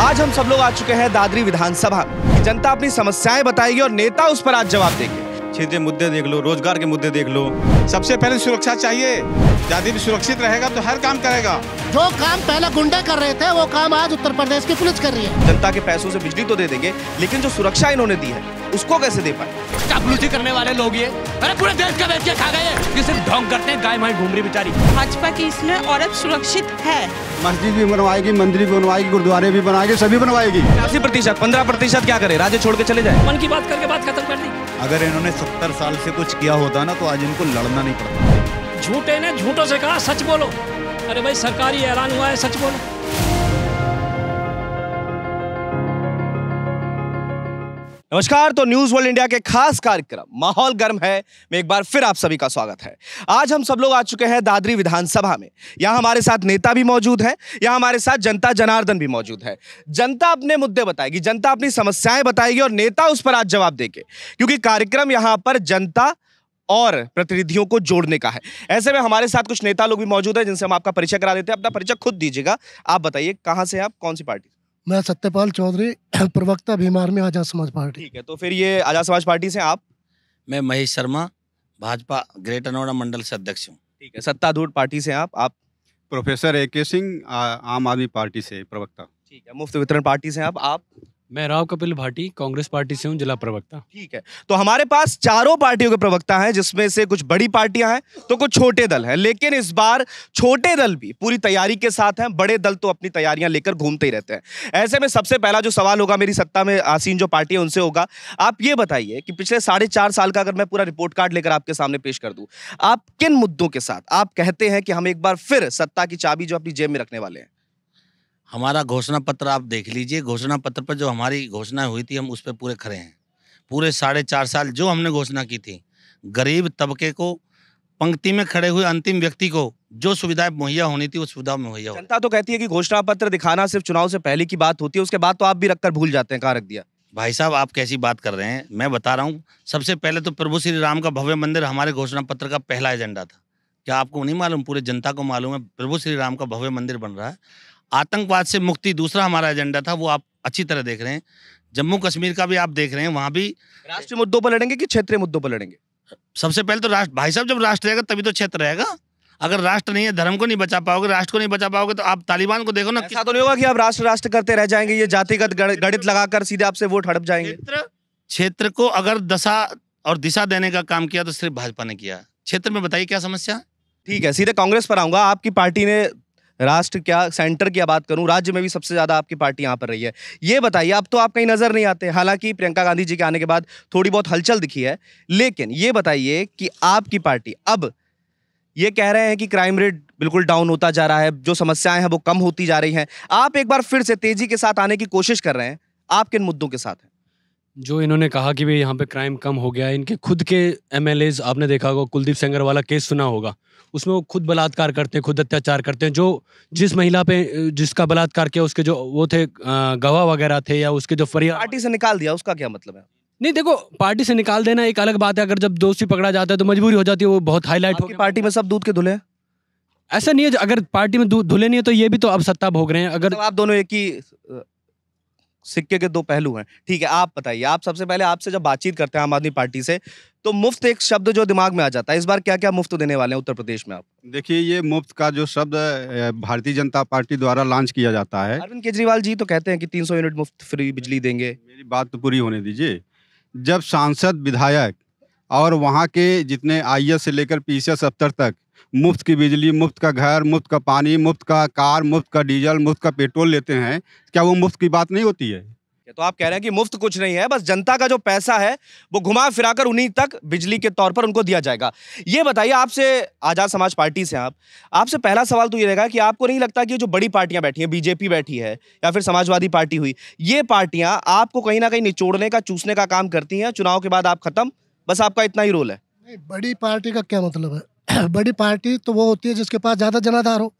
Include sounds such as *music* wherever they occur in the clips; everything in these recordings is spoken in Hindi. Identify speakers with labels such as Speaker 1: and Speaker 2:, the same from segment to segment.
Speaker 1: आज हम सब लोग आ चुके हैं दादरी विधानसभा जनता अपनी समस्याएं बताएगी और नेता उस पर आज जवाब देंगे
Speaker 2: क्षेत्रीय मुद्दे देख लो रोजगार के मुद्दे देख लो सबसे पहले सुरक्षा चाहिए जाति
Speaker 1: भी सुरक्षित रहेगा तो हर काम करेगा
Speaker 3: जो काम पहले गुंडे कर रहे थे वो काम आज उत्तर प्रदेश की पुलिस कर रही है
Speaker 1: जनता के पैसों से बिजली तो दे देंगे लेकिन जो सुरक्षा इन्होंने दी है उसको कैसे दे पाए
Speaker 4: चापलूसी करने वाले लोग ये अरे पूरे देश का बेच के खा गए ये सिर्फ ढोंग करते हैं गाय माई घूम रही बेचारी
Speaker 5: भाजपा की इसमें औरत सुरक्षित है
Speaker 6: मस्जिद भी बनवाएगी मंदिर भी बनवाएगी गुरुद्वारे भी बनाएगी सभी बनवाएगी
Speaker 7: अस्सी प्रतिशत पंद्रह प्रतिशत क्या करे राज्य छोड़ के चले जाए
Speaker 5: मन की बात करके बात खत्म कर
Speaker 7: दी अगर इन्होंने सत्तर साल से कुछ किया होता ना तो आज इनको लड़ना नहीं पड़ता
Speaker 5: झूठे ने झूठों से कहा सच बोलो अरे भाई सरकारी ऐलान हुआ है सच बोलो
Speaker 1: नमस्कार तो न्यूज वर्ल्ड इंडिया के खास कार्यक्रम माहौल गर्म है मैं एक बार फिर आप सभी का स्वागत है आज हम सब लोग आ चुके हैं दादरी विधानसभा में यहाँ हमारे साथ नेता भी मौजूद हैं यहाँ हमारे साथ जनता जनार्दन भी मौजूद है जनता अपने मुद्दे बताएगी जनता अपनी समस्याएं बताएगी और नेता उस पर आज जवाब देंगे क्योंकि कार्यक्रम यहाँ पर जनता और प्रतिनिधियों को जोड़ने का है ऐसे में हमारे साथ कुछ नेता लोग भी मौजूद हैं जिनसे हम आपका परिचय करा देते हैं अपना परिचय खुद दीजिएगा आप बताइए कहाँ से आप कौन सी पार्टी
Speaker 3: मैं सत्यपाल चौधरी *coughs* प्रवक्ता भीमार में आजाद समाज पार्टी ठीक
Speaker 1: है तो फिर ये आजाद समाज पार्टी से आप
Speaker 8: मैं महेश शर्मा भाजपा ग्रेटर नोएडा मंडल से अध्यक्ष हूँ ठीक है सत्ताधूर
Speaker 1: पार्टी से आप आप प्रोफेसर ए के सिंह आम आदमी पार्टी से प्रवक्ता ठीक है मुफ्त वितरण पार्टी से आप आप मैं राव कपिल भाटी कांग्रेस पार्टी से हूँ जिला प्रवक्ता ठीक है तो हमारे पास चारों पार्टियों के प्रवक्ता हैं जिसमें से कुछ बड़ी पार्टियां हैं तो कुछ छोटे दल हैं लेकिन इस बार छोटे दल भी पूरी तैयारी के साथ हैं बड़े दल तो अपनी तैयारियां लेकर घूमते ही रहते हैं ऐसे में सबसे पहला जो सवाल होगा मेरी सत्ता में आसीन जो पार्टी है उनसे होगा आप ये बताइए कि पिछले साढ़े चार साल का अगर मैं पूरा रिपोर्ट कार्ड लेकर आपके सामने पेश कर दूँ आप किन मुद्दों के साथ आप कहते हैं कि हम एक बार फिर सत्ता की चाबी जो अपनी जेब में रखने वाले हैं हमारा घोषणा पत्र आप
Speaker 8: देख लीजिए घोषणा पत्र पर जो हमारी घोषणा हुई थी हम उस पर पूरे खड़े हैं पूरे साढ़े चार साल जो हमने घोषणा की थी गरीब तबके को पंक्ति में खड़े हुए अंतिम व्यक्ति को जो सुविधाएं मुहैया होनी थी वो सुविधा मुहैया जनता तो कहती है कि घोषणा पत्र दिखाना सिर्फ चुनाव से पहले की बात होती है उसके बाद तो आप भी रखकर भूल जाते हैं कहाँ रख दिया भाई साहब आप कैसी बात कर रहे हैं मैं बता रहा हूँ सबसे पहले तो प्रभु श्री राम का भव्य मंदिर हमारे घोषणा पत्र का पहला एजेंडा था क्या आपको नहीं मालूम पूरे जनता को मालूम है प्रभु श्री राम का भव्य मंदिर बन रहा है आतंकवाद से मुक्ति दूसरा हमारा एजेंडा था वो आप अच्छी तरह देख रहे हैं जम्मू कश्मीर का भी आप देख रहे हैं वहाँ भी राष्ट्रीय मुद्दों पर लड़ेंगे कि क्षेत्रीय मुद्दों पर लड़ेंगे सबसे पहले तो राष्ट्र भाई साहब जब राष्ट्र रहेगा तभी तो क्षेत्र रहेगा अगर राष्ट्र नहीं है धर्म को नहीं बचा पाओगे राष्ट्र को नहीं बचा पाओगे तो आप तालिबान को देखो ना ऐसा तो नहीं होगा कि आप राष्ट्र राष्ट्र करते रह जाएंगे ये जातिगत गणित लगाकर सीधे आपसे वोट हड़प जाएंगे क्षेत्र को अगर दशा और दिशा देने का काम किया तो सिर्फ भाजपा ने किया क्षेत्र में बताइए क्या समस्या
Speaker 1: ठीक है सीधे कांग्रेस पर आऊंगा आपकी पार्टी ने राष्ट्र क्या सेंटर की बात करूं राज्य में भी सबसे ज़्यादा आपकी पार्टी यहाँ पर रही है ये बताइए अब तो आप कहीं नज़र नहीं आते हालांकि प्रियंका गांधी जी के आने के बाद थोड़ी बहुत हलचल दिखी है लेकिन ये बताइए कि आपकी पार्टी अब ये कह रहे हैं कि क्राइम रेट बिल्कुल डाउन होता जा रहा है जो समस्याएं हैं वो कम होती जा रही हैं आप एक बार फिर से तेजी के साथ आने की कोशिश कर रहे हैं आप किन मुद्दों के साथ हैं
Speaker 4: जो इन्होंने कहा कि भाई यहाँ पे क्राइम कम हो गया है इनके खुद के एम आपने देखा होगा कुलदीप सेंगर वाला केस सुना होगा उसमें वो खुद बलात्कार करते हैं खुद अत्याचार करते हैं जो जिस महिला पे जिसका बलात्कार किया उसके जो वो थे गवाह वगैरह थे या उसके जो फरिया पार्टी से निकाल दिया उसका क्या मतलब है नहीं देखो पार्टी से निकाल देना एक अलग बात है अगर जब दोषी पकड़ा जाता है तो मजबूरी हो जाती है वो बहुत हाईलाइट होगी पार्टी में सब दूध के धुले ऐसा नहीं है अगर पार्टी में धुले नहीं है तो ये भी तो अब सत्ता भोग रहे हैं अगर तो आप दोनों एक ही
Speaker 1: सिक्के के दो पहलू हैं ठीक है आप बताइए आप सबसे पहले आपसे जब बातचीत करते हैं आम आदमी पार्टी से तो मुफ्त एक शब्द जो दिमाग में आ जाता है इस बार क्या क्या मुफ्त देने वाले हैं उत्तर प्रदेश में आप
Speaker 6: देखिए ये मुफ्त का जो शब्द भारतीय जनता पार्टी द्वारा लॉन्च किया जाता है अरविंद केजरीवाल जी तो कहते हैं कि 300 यूनिट मुफ्त फ्री बिजली देंगे मेरी बात तो पूरी होने दीजिए जब सांसद विधायक और वहाँ के जितने आई से लेकर पी सी तक मुफ्त की बिजली मुफ्त का घर मुफ्त का पानी मुफ्त का कार मुफ्त का डीजल मुफ्त का पेट्रोल लेते हैं क्या वो मुफ्त की बात नहीं होती है
Speaker 1: तो आप कह रहे हैं कि मुफ्त कुछ नहीं है बस जनता का जो पैसा है वो घुमा फिराकर उन्हीं तक बिजली के तौर पर उनको दिया जाएगा ये बताइए आपसे आज़ाद समाज पार्टी से आप आपसे पहला सवाल तो ये रहेगा कि आपको नहीं लगता कि जो बड़ी पार्टियां बैठी हैं बीजेपी बैठी है या फिर समाजवादी पार्टी हुई ये पार्टियां आपको कहीं ना कहीं निचोड़ने का चूसने का काम करती हैं चुनाव के बाद आप खत्म बस आपका इतना ही रोल है
Speaker 3: नहीं बड़ी पार्टी का क्या मतलब है *coughs* बड़ी पार्टी तो वो होती है जिसके पास ज़्यादा जनाधार हो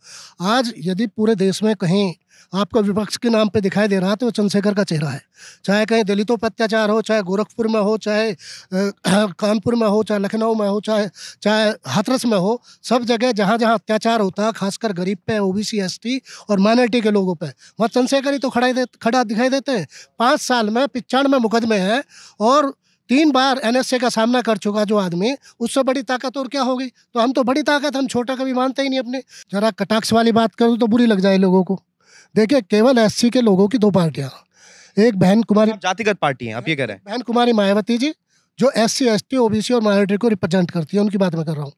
Speaker 3: आज यदि पूरे देश में कहीं आपको विपक्ष के नाम पे दिखाई दे रहा है तो वो चंद्रशेखर का चेहरा है चाहे कहीं दलितों पर अत्याचार हो चाहे गोरखपुर में हो चाहे *coughs* कानपुर में हो चाहे लखनऊ में हो चाहे चाहे हाथरस में हो सब जगह जहाँ जहाँ अत्याचार होता है खासकर गरीब पे O B C S T और माइनॉरिटी के लोगों पर वहाँ चंद्रशेखर ही तो खड़ा दे खड़ा दिखाई देते हैं पाँच साल में पिचानवे मुकदमे हैं और तीन बार एनएसए का सामना कर चुका जो आदमी उससे बड़ी ताकत और क्या होगी तो हम तो बड़ी ताकत हम छोटा कभी मानते ही नहीं अपने जरा कटाक्ष वाली बात करूँ तो बुरी लग जाए लोगों को देखिए केवल एस के लोगों की दो पार्टियाँ एक बहन कुमारी जातिगत पार्टी है आप ये कह रहे हैं बहन कुमारी मायावती जी जो S C S T O B C और माइनॉरिटी को रिप्रेजेंट करती है उनकी बात मैं कर रहा हूँ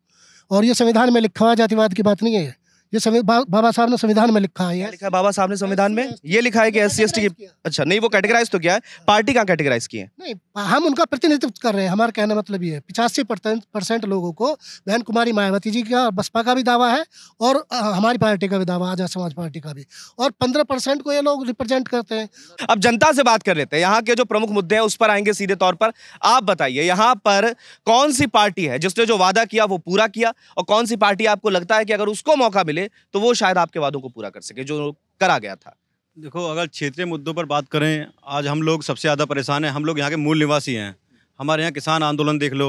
Speaker 3: और ये संविधान में लिखा हुआ जातिवाद की बात नहीं है ये बाबा साहब ने संविधान में लिखा है लिखा
Speaker 1: है बाबा साहब ने संविधान में ये लिखा है कि एस सी की अच्छा नहीं वो कैटेगराइज तो क्या है पार्टी कहाँ कैटेगराइज की है नहीं
Speaker 3: हम उनका प्रतिनिधित्व कर रहे हैं हमारा कहना मतलब ये पिछासी परसेंट लोगों को बहन कुमारी मायावती जी का बसपा का भी दावा है और हमारी पार्टी का भी दावा आजाद समाज पार्टी का भी और पंद्रह को ये लोग रिप्रेजेंट करते हैं
Speaker 1: अब जनता से बात कर लेते हैं यहाँ के जो प्रमुख मुद्दे हैं उस पर आएंगे सीधे तौर पर आप बताइए यहाँ पर कौन सी पार्टी है जिसने जो वादा किया वो पूरा किया और कौन सी पार्टी आपको लगता है कि अगर उसको मौका मिले सके तो वो शायद आपके वादों को पूरा कर सके जो करा गया था
Speaker 2: देखो अगर क्षेत्रीय मुद्दों पर बात करें आज हम लोग सबसे ज़्यादा परेशान हैं हम लोग यहाँ के मूल निवासी हैं हमारे यहाँ किसान आंदोलन देख लो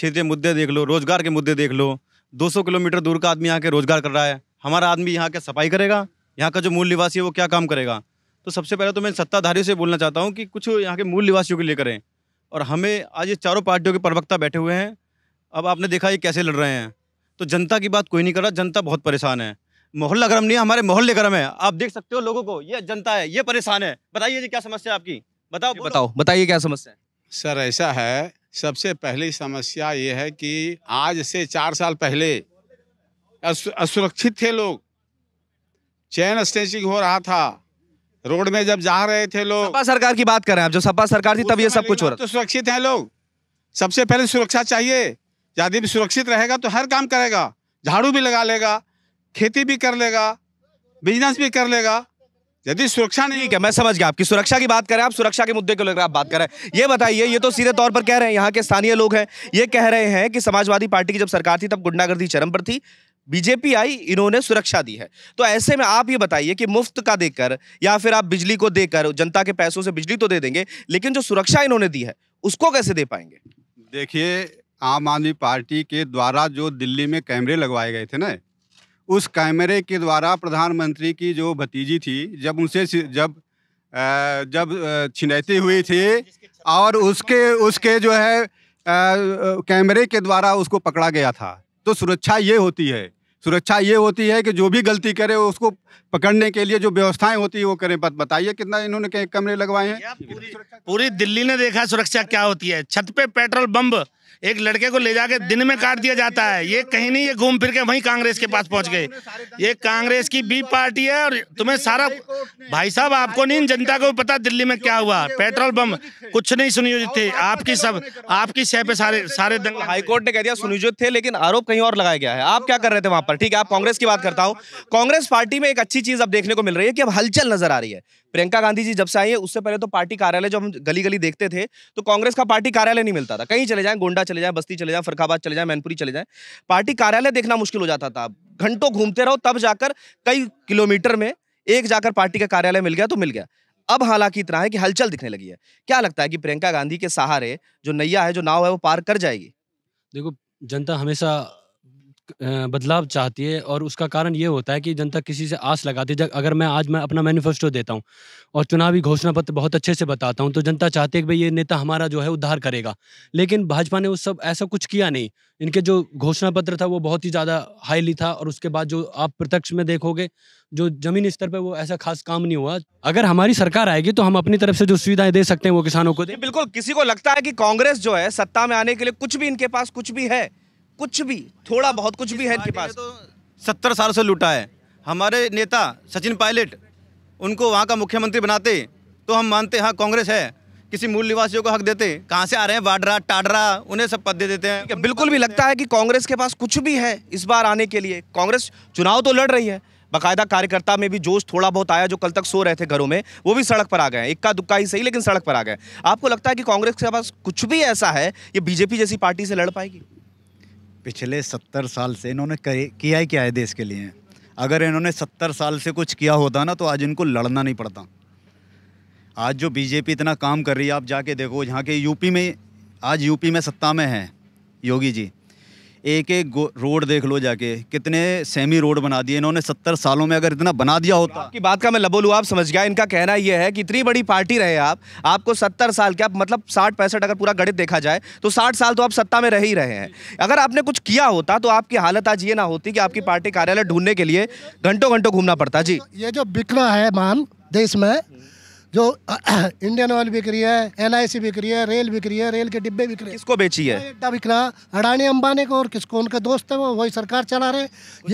Speaker 2: क्षेत्रीय मुद्दे देख लो रोज़गार के मुद्दे देख लो 200 किलोमीटर दूर का आदमी यहाँ के रोज़गार कर रहा है हमारा आदमी यहाँ के सफाई करेगा यहाँ का जो मूल निवासी है वो क्या काम करेगा तो सबसे पहले तो मैं सत्ताधारियों से बोलना चाहता हूँ कि कुछ यहाँ के मूल निवासियों के लिए करें और हमें आज ये चारों पार्टियों के प्रवक्ता बैठे हुए हैं अब आपने देखा ये कैसे लड़ रहे हैं तो जनता की बात कोई नहीं कर रहा जनता बहुत परेशान है मोहल्ला गर्म नहीं है हमारे मोहल्ले गर्म है आप देख सकते हो लोगों को ये जनता है ये परेशान है बताइए जी क्या समस्या है आपकी बताओ बताओ बताइए क्या समस्या है सर ऐसा है सबसे पहली समस्या ये है कि आज से चार साल पहले असुरक्षित थे लोग चैन स्टेचिंग हो रहा था रोड में जब जा रहे थे लोग सपा सरकार की बात कर रहे हैं आप जब सपा सरकार थी तब ये सब कुछ हो रहा था तो सुरक्षित है लोग सबसे पहले सुरक्षा चाहिए यदि भी सुरक्षित रहेगा तो हर काम करेगा झाड़ू भी लगा लेगा
Speaker 1: खेती भी कर लेगा बिजनेस भी कर लेगा यदि सुरक्षा नहीं क्या मैं समझ गया आपकी सुरक्षा की बात करें आप सुरक्षा के मुद्दे को लेकर आप बात करें ये बताइए ये तो सीधे तौर पर कह रहे हैं यहाँ के स्थानीय लोग हैं ये कह रहे हैं कि समाजवादी पार्टी की जब सरकार थी तब गुंडागर्दी चरम पर थी बीजेपी आई इन्होंने सुरक्षा दी है तो ऐसे में आप ये बताइए कि मुफ्त का देकर या फिर आप बिजली को देकर जनता के पैसों से बिजली तो दे देंगे लेकिन जो सुरक्षा इन्होंने दी है उसको कैसे दे पाएंगे
Speaker 6: देखिए आम आदमी पार्टी के द्वारा जो दिल्ली में कैमरे लगवाए गए थे ना उस कैमरे के द्वारा प्रधानमंत्री की जो भतीजी थी जब उनसे जब जब छिनैती हुई थी और उसके उसके जो है कैमरे के द्वारा उसको पकड़ा गया था तो सुरक्षा ये होती है सुरक्षा ये होती है कि जो भी गलती करे उसको पकड़ने के लिए जो व्यवस्थाएं होती है वो करें बत बताइए कितना इन्होंने कैमरे लगवाए हैं पूरी,
Speaker 8: पूरी दिल्ली ने देखा सुरक्षा क्या होती है छत पे पेट्रोल बम एक लड़के को ले जाके दिन में काट दिया जाता है ये कहीं नहीं ये घूम फिर के वहीं कांग्रेस के पास पहुंच गए ये कांग्रेस की बी पार्टी है और तुम्हें सारा भाई साहब आपको नहीं जनता को पता दिल्ली में क्या हुआ पेट्रोल बम कुछ नहीं सुनियोजित थे आपकी सब आपकी सह पे
Speaker 1: सारे सारे दंग हाईकोर्ट ने कह दिया सुनियोजित थे लेकिन आरोप कहीं और लगाया गया है आप क्या कर रहे थे वहां पर ठीक है आप कांग्रेस की बात करता हूँ कांग्रेस पार्टी में एक अच्छी चीज अब देखने को मिल रही है कि अब हलचल नजर आ रही है प्रियंका गांधी जी जब से आई है उससे पहले तो पार्टी कार्यालय जब हम गली गली देखते थे तो कांग्रेस का पार्टी कार्यालय नहीं मिलता था कहीं चले जाएं गोंडा चले जाएं बस्ती चले जाएं फरखाबाद चले जाएं मैनपुरी चले जाएं पार्टी कार्यालय देखना मुश्किल हो जाता था घंटों घूमते रहो तब जाकर कई किलोमीटर में एक जाकर पार्टी का कार्यालय मिल गया तो मिल गया अब हालांकि इतना है कि हलचल दिखने लगी है क्या लगता है कि प्रियंका गांधी के सहारे जो नैया है जो नाव है वो पार
Speaker 4: कर जाएगी देखो जनता हमेशा बदलाव चाहती है और उसका कारण ये होता है कि जनता किसी से आस लगाती है अगर मैं आज मैं अपना मैनिफेस्टो देता हूँ और चुनावी घोषणा पत्र बहुत अच्छे से बताता हूँ तो जनता चाहती है कि भाई ये नेता हमारा जो है उद्धार करेगा लेकिन भाजपा ने उस सब ऐसा कुछ किया नहीं इनके जो घोषणा पत्र था वो बहुत ही ज़्यादा हाईली था और उसके बाद जो आप प्रत्यक्ष में देखोगे जो जमीन स्तर पर वो ऐसा खास काम नहीं हुआ अगर हमारी सरकार आएगी तो हम अपनी तरफ से जो सुविधाएं दे सकते हैं वो किसानों को बिल्कुल किसी को लगता है कि कांग्रेस जो है सत्ता में आने के
Speaker 1: लिए कुछ भी इनके पास कुछ भी है कुछ भी थोड़ा बहुत कुछ भी है इनके पास तो सत्तर
Speaker 2: साल से लूटा है हमारे नेता सचिन पायलट उनको वहाँ का मुख्यमंत्री बनाते तो हम मानते हाँ कांग्रेस है किसी मूल निवासियों को हक देते कहाँ से आ रहे हैं वाड्रा टाडरा उन्हें
Speaker 1: सब पद दे देते हैं बिल्कुल भी लगता है कि कांग्रेस के पास कुछ भी है इस बार आने के लिए कांग्रेस चुनाव तो लड़ रही है बाकायदा कार्यकर्ता में भी जोश थोड़ा बहुत आया जो कल तक सो रहे थे घरों में वो भी सड़क पर आ गए इक्का दुक्का ही सही लेकिन सड़क पर आ गए आपको लगता है कि कांग्रेस के पास कुछ भी ऐसा है ये बीजेपी जैसी पार्टी से लड़ पाएगी
Speaker 7: पिछले सत्तर साल से इन्होंने किया ही क्या है देश के लिए अगर इन्होंने सत्तर साल से कुछ किया होता ना तो आज इनको लड़ना नहीं पड़ता आज जो बीजेपी इतना काम कर रही है आप जाके देखो यहाँ के यूपी में आज यूपी में सत्ता में है योगी जी एक एक रोड देख लो जाके कितने सेमी रोड
Speaker 1: बना दिए इन्होंने सत्तर सालों में अगर इतना बना दिया होता आपकी बात का मैं लबोलू आप समझ गया इनका कहना यह है कि इतनी बड़ी पार्टी रहे आप आपको सत्तर साल के आप मतलब साठ पैंसठ अगर पूरा गणित देखा जाए तो साठ साल तो आप सत्ता में रह ही रहे हैं अगर आपने कुछ किया होता तो आपकी हालत आज ये ना होती कि आपकी पार्टी कार्यालय ढूंढने के लिए घंटों घंटों घूमना पड़ता जी
Speaker 3: ये जो बिकना है मान देश में जो इंडियन *clears throat* ऑयल बिक रही है एल बिक रही है रेल बिक रही है रेल के डिब्बे बिक रहे हैं किसको बेची है अड्डा बिक रहा अडानी अंबानी को और किसको उनके दोस्त है वो वही सरकार चला रहे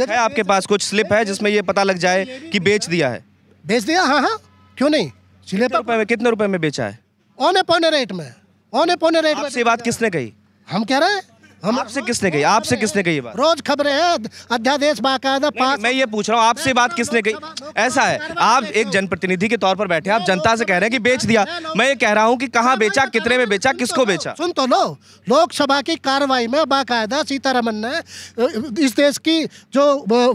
Speaker 3: ये है आपके पास
Speaker 1: कुछ स्लिप है जिसमें ये पता लग जाए कि बेच दिया है
Speaker 3: बेच दिया हाँ हाँ क्यों नहीं स्लिप
Speaker 1: रुपए में कितने रुपए में बेचा है औने पौने रेट में औने पौने रेट में बात किसने कही हम कह रहे हैं हम आपसे किसने कही आपसे किसने कही बात
Speaker 3: रोज खबरें हैं अध्यादेश बाकायदा
Speaker 1: पास मैं ये पूछ रहा हूँ आपसे बात किसने कही ऐसा है आप एक जनप्रतिनिधि के तौर पर बैठे आप जनता से कह रहे हैं कि बेच दिया मैं ये कह रहा हूँ कि कहाँ बेचा कितने में बेचा किसको बेचा सुन
Speaker 3: तो लो लोकसभा की कार्रवाई में बाकायदा सीतारमन ने इस देश की जो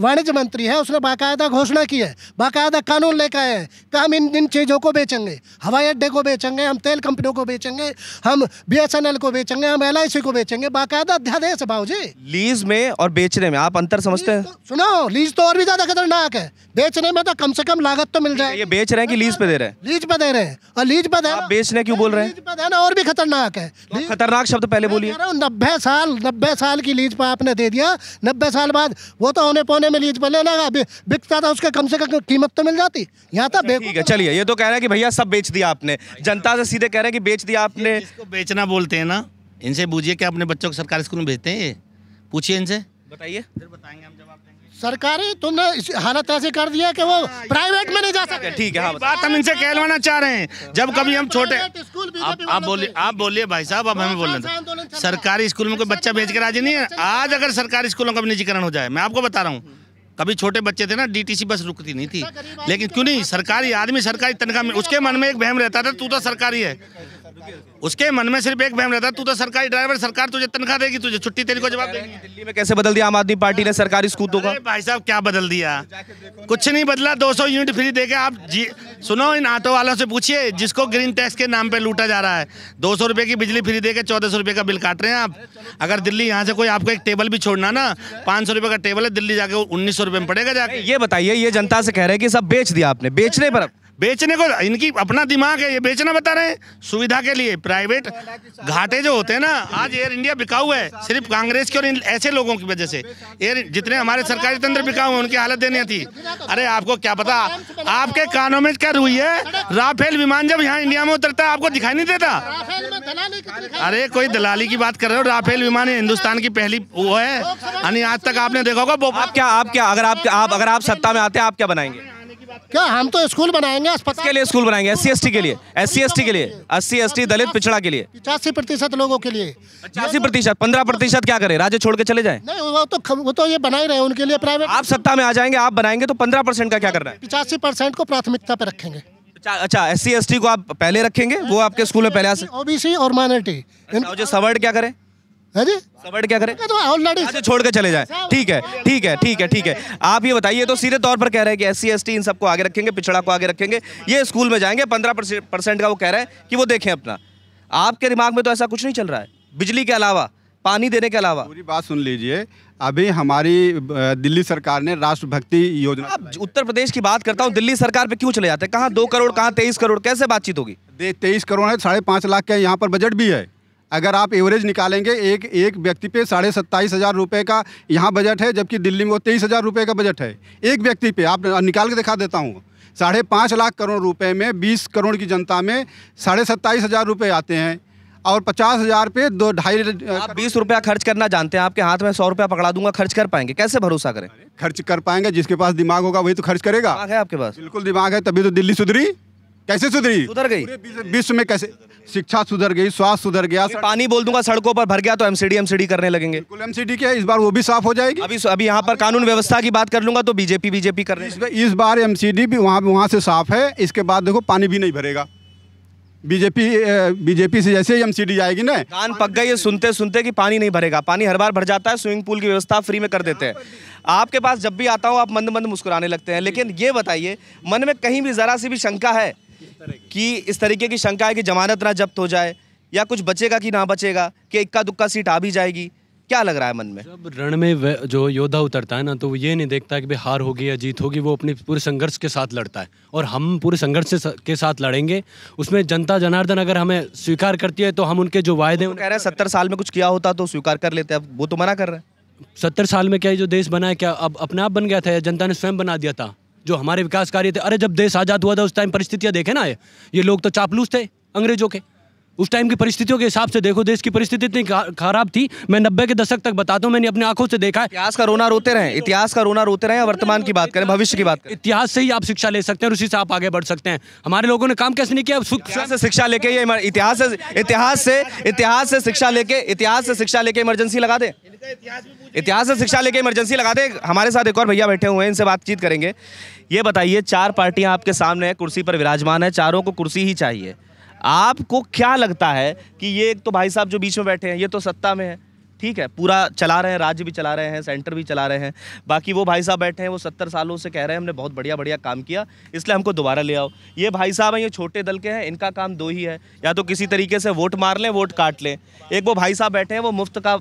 Speaker 3: वाणिज्य मंत्री है उसने बाकायदा घोषणा की है बाकायदा कानून लेकर आए हैं हम इन इन चीज़ों को बेचेंगे हवाई अड्डे को बेचेंगे हम तेल कंपनियों को बेचेंगे हम बी को बेचेंगे हम एल को बेचेंगे बाकायदा अध्यादेश है भाव
Speaker 1: लीज में और बेचने में आप अंतर समझते हैं तो,
Speaker 3: सुनो लीज तो और भी ज्यादा खतरनाक है बेचने में तो कम से कम लागत तो मिल जाए ये
Speaker 1: बेच रहे हैं कि लीज पे दे रहे
Speaker 3: हैं लीज पे दे रहे हैं और लीज पे आप बेचने क्यों बोल रहे हैं लीज पे देना और भी खतरनाक है तो खतरनाक शब्द पहले बोलिए नब्बे साल नब्बे साल की लीज पे आपने दे दिया नब्बे साल बाद वो तो होने पौने में लीज पे ले लगा बिकता था उसके कम से कम कीमत तो मिल जाती यहाँ तक तो अच्छा, ठीक है
Speaker 1: चलिए ये तो कह रहे हैं कि भैया सब बेच दिया आपने जनता से सीधे कह रहे हैं कि बेच दिया आपने बेचना बोलते हैं ना इनसे पूछिए क्या
Speaker 8: अपने बच्चों को सरकारी स्कूल में भेजते हैं ये पूछिए इनसे
Speaker 3: बताइए फिर बताएंगे हम जवाब देंगे सरकारी तुमने हालत ऐसे कर दिया कि वो हाँ, प्राइवेट में नहीं जा सके ठीक है हाँ, बात हम इनसे कहलवाना चाह रहे
Speaker 8: हैं जब कभी हम छोटे तो आप बोलिए आप बोलिए भाई साहब अब हमें बोलना था सरकारी स्कूल में कोई बच्चा भेज के राजी नहीं है आज अगर सरकारी स्कूलों का निजीकरण हो जाए मैं आपको बता रहा हूँ कभी छोटे बच्चे थे ना डीटीसी बस रुकती नहीं थी अच्छा, लेकिन क्यों नहीं सरकारी आदमी सरकारी तनख्वाह में उसके मन में एक बहम रहता था तू तो सरकारी है उसके मन में सिर्फ एक बहम रहता तू तो सरकारी ड्राइवर सरकार तुझे तनखा देगी तुझे छुट्टी तेरी को जवाब देगी दिल्ली में कैसे बदल दिया आम आदमी पार्टी ने सरकारी स्कूलों का भाई साहब क्या बदल दिया कुछ नहीं बदला 200 यूनिट फ्री देके आप जी सुनो इन ऑटो वालों से पूछिए जिसको ग्रीन टैक्स के नाम पर लूटा जा रहा है दो सौ की बिजली फ्री देके चौदह का बिल काट रहे हैं आप अगर दिल्ली यहाँ से कोई आपको एक टेबल भी छोड़ना ना पाँच सौ का टेबल है दिल्ली जाके उन्नीस सौ में पड़ेगा जाके ये बताइए ये जनता से कह रहे हैं कि सब बेच दिया आपने बेचने पर बेचने को इनकी अपना दिमाग है ये बेचना बता रहे हैं सुविधा के लिए प्राइवेट घाटे जो होते हैं ना आज एयर इंडिया बिकाऊ है सिर्फ कांग्रेस के और ऐसे लोगों की वजह से एयर जितने हमारे सरकारी तंत्र बिकाऊ हैं उनकी हालत देनी थी अरे आपको क्या पता आपके कानों में क्या रुई है राफेल विमान जब यहाँ इंडिया में उतरता है आपको दिखाई नहीं देता अरे कोई दलाली की बात कर रहे हो
Speaker 1: राफेल विमान हिंदुस्तान की पहली वो है यानी आज तक आपने देखा होगा आप क्या आप क्या अगर आप अगर आप सत्ता में आते हैं आप क्या बनाएंगे क्या हम तो स्कूल बनाएंगे अस्पताल के लिए स्कूल बनाएंगे एस सी के लिए एस सी के लिए अस्सी एस दलित पिछड़ा के लिए
Speaker 3: पचासी प्रतिशत लोगों के लिए
Speaker 1: पचासी प्रतिशत पंद्रह प्रतिशत क्या करें राज्य छोड़ के चले जाए
Speaker 3: नहीं वो तो वो तो ये बना ही रहे उनके लिए प्राइवेट आप सत्ता में आ जाएंगे आप
Speaker 1: बनाएंगे तो पंद्रह परसेंट का क्या करना है
Speaker 3: पचासी परसेंट को प्राथमिकता पे रखेंगे
Speaker 1: अच्छा एस अच्छा, सी को आप पहले रखेंगे वो आपके स्कूल में पहले ओबीसी और माइनॉरिटी अच्छा, जो सवर्ड क्या करें सबर्ड क्या करें तो ऑलरेडी छोड़ के चले जाए ठीक है ठीक है ठीक है ठीक है आप ये बताइए तो सीधे तौर पर कह रहे हैं कि एस सी इन सबको आगे रखेंगे पिछड़ा को आगे रखेंगे ये स्कूल में जाएंगे पंद्रह परसेंट का वो कह रहे हैं कि वो देखें अपना आपके दिमाग में तो ऐसा कुछ नहीं चल रहा है बिजली के अलावा पानी देने के अलावा पूरी बात सुन लीजिए अभी हमारी दिल्ली सरकार ने राष्ट्रभक्ति योजना उत्तर प्रदेश की बात करता हूँ दिल्ली सरकार पे क्यों चले जाते हैं कहाँ दो करोड़ कहाँ तेईस करोड़ कैसे बातचीत होगी तेईस करोड़ है साढ़े पाँच
Speaker 6: लाख का यहाँ पर बजट भी है
Speaker 1: अगर आप एवरेज निकालेंगे
Speaker 6: एक एक व्यक्ति पे साढ़े सत्ताईस हज़ार रुपये का यहाँ बजट है जबकि दिल्ली में वो तेईस हज़ार रुपये का बजट है एक व्यक्ति पे आप निकाल के दिखा देता हूँ साढ़े पाँच लाख करोड़ रुपए में बीस करोड़ की जनता में साढ़े सत्ताईस हज़ार रुपये आते हैं और पचास हज़ार पे दो ढाई
Speaker 1: बीस रुपया खर्च करना जानते हैं आपके हाथ में सौ रुपया पकड़ा दूंगा खर्च कर पाएंगे कैसे भरोसा करें खर्च कर पाएंगे जिसके पास दिमाग होगा वही तो खर्च करेगा है आपके पास बिल्कुल दिमाग है तभी तो दिल्ली सुधरी कैसे सुधरी सुधर गई विश्व में कैसे शिक्षा सुधर गई स्वास्थ्य सुधर गया पानी बोल दूंगा सड़कों पर भर गया तो एमसीडी एमसीडी करने लगेंगे एमसीडी क्या इस बार वो भी साफ हो जाएगी अभी अभी यहाँ पर कानून व्यवस्था की बात कर लूंगा तो बीजेपी बीजेपी कर रहे
Speaker 6: इस बार एमसीडी भी वहाँ वहाँ से साफ है इसके बाद देखो पानी भी नहीं भरेगा
Speaker 1: बीजेपी बीजेपी से जैसे ही एम सी ना कान पक गई ये सुनते सुनते कि पानी नहीं भरेगा पानी हर बार भर जाता है स्विमिंग पूल की व्यवस्था फ्री में कर देते हैं आपके पास जब भी आता हूँ आप मंद मंद मुस्कुराने लगते हैं लेकिन ये बताइए मन में कहीं भी ज़रा सी भी शंका है कि इस तरीके की शंका है कि जमानत ना जब्त हो जाए या कुछ बचेगा कि ना बचेगा कि इक्का दुक्का सीट आ भी जाएगी क्या लग रहा है मन में जब
Speaker 4: रण में जो योद्धा उतरता है ना तो वो ये नहीं देखता कि भाई हार होगी या जीत होगी वो अपने पूरे संघर्ष के साथ लड़ता है और हम पूरे संघर्ष के साथ लड़ेंगे उसमें जनता जनार्दन अगर हमें स्वीकार करती है तो हम उनके जो वायदे हैं तो कह रहे हैं सत्तर साल में कुछ किया होता तो स्वीकार कर लेते अब वो तो मना कर रहे हैं सत्तर साल में क्या जो देश बना है क्या अब अपने आप बन गया था या जनता ने स्वयं बना दिया था जो हमारे विकास कार्य थे अरे जब देश आज़ाद हुआ था उस टाइम परिस्थितियाँ देखे ना ये ये लोग तो चापलूस थे अंग्रेजों के उस टाइम की परिस्थितियों के हिसाब से देखो देश की परिस्थिति इतनी खराब थी मैं नब्बे के दशक तक बताता हूँ मैंने अपनी आंखों से देखा है इतिहास का रोना रोते रहे इतिहास का रोना रोते रहे वर्तमान की बात करें भविष्य की बात करें इतिहास से ही आप शिक्षा ले सकते हैं उसी से आप आगे बढ़ सकते हैं हमारे लोगों ने काम कैसे नहीं
Speaker 1: किया से शिक्षा लेके ये इतिहास से इतिहास से इतिहास से शिक्षा लेके इतिहास से शिक्षा लेके इमरजेंसी लगा दे इतिहास से शिक्षा लेके इमरजेंसी लगा दे हमारे साथ एक और भैया बैठे हुए हैं इनसे बातचीत करेंगे ये बताइए चार पार्टियां आपके सामने कुर्सी पर विराजमान है चारों को कुर्सी ही चाहिए आपको क्या लगता है कि ये एक तो भाई साहब जो बीच में बैठे हैं ये तो सत्ता में है ठीक है पूरा चला रहे हैं राज्य भी चला रहे हैं सेंटर भी चला रहे हैं बाकी वो भाई साहब बैठे हैं वो सत्तर सालों से कह रहे हैं हमने बहुत बढ़िया बढ़िया काम किया इसलिए हमको दोबारा ले आओ ये भाई साहब हैं ये छोटे दल के हैं इनका काम दो ही है या तो किसी तरीके से वोट मार लें वोट काट लें एक वो भाई साहब बैठे हैं वो मुफ्त का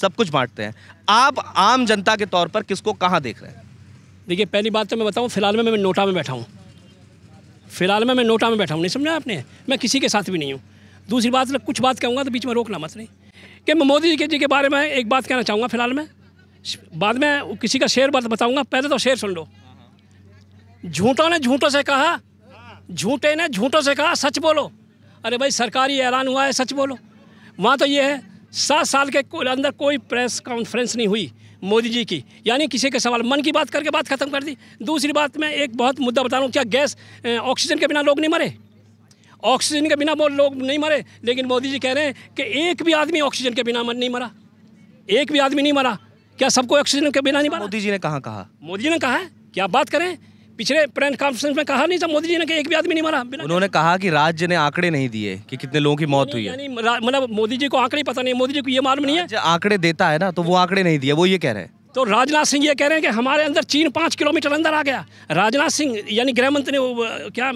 Speaker 1: सब कुछ बांटते हैं आप आम जनता के तौर पर किसको कहाँ देख रहे हैं
Speaker 5: देखिए पहली बात तो मैं बताऊँ फिलहाल में मैं नोटा में बैठा हूँ फिलहाल में मैं नोटा में बैठा हूँ नहीं समझा आपने मैं किसी के साथ भी नहीं हूँ दूसरी बात कुछ बात कहूँगा तो बीच में रोकना मत नहीं कि मैं मोदी जी के जी के बारे में एक बात कहना चाहूँगा फिलहाल में बाद में किसी का शेर बात बताऊँगा पहले तो शेर सुन लो झूठों ने झूठों से कहा झूठे ने झूठों से कहा सच बोलो अरे भाई सरकारी ऐलान हुआ है सच बोलो वहाँ तो ये है सात साल के अंदर कोई प्रेस कॉन्फ्रेंस नहीं हुई मोदी जी की यानी किसी के सवाल मन की बात करके बात ख़त्म कर दी दूसरी बात मैं एक बहुत मुद्दा बता रहा हूँ क्या गैस ऑक्सीजन के बिना लोग नहीं मरे ऑक्सीजन के बिना लोग नहीं मरे लेकिन मोदी जी कह रहे हैं कि एक भी आदमी ऑक्सीजन के बिना नहीं मरा एक भी आदमी नहीं मरा क्या सबको ऑक्सीजन के बिना नहीं मरा मोदी जी ने कहा मोदी जी ने कहा क्या बात करें पिछले प्रेस कॉन्फ्रेंस में कहा नहीं था मोदी जी ने कि एक भी आदमी नहीं मारा
Speaker 1: उन्होंने कहा कि राज्य ने आंकड़े नहीं दिए कि कितने लोगों की मौत हुई है
Speaker 5: मतलब मोदी जी को आंकड़े पता नहीं मोदी जी को ये मालूम नहीं है
Speaker 1: आंकड़े देता है ना तो वो आंकड़े नहीं दिए वो ये कह रहे हैं
Speaker 5: तो राजनाथ सिंह ये कह रहे हैं कि हमारे अंदर चीन पाँच किलोमीटर अंदर आ गया राजनाथ सिंह यानी गृह मंत्री क्या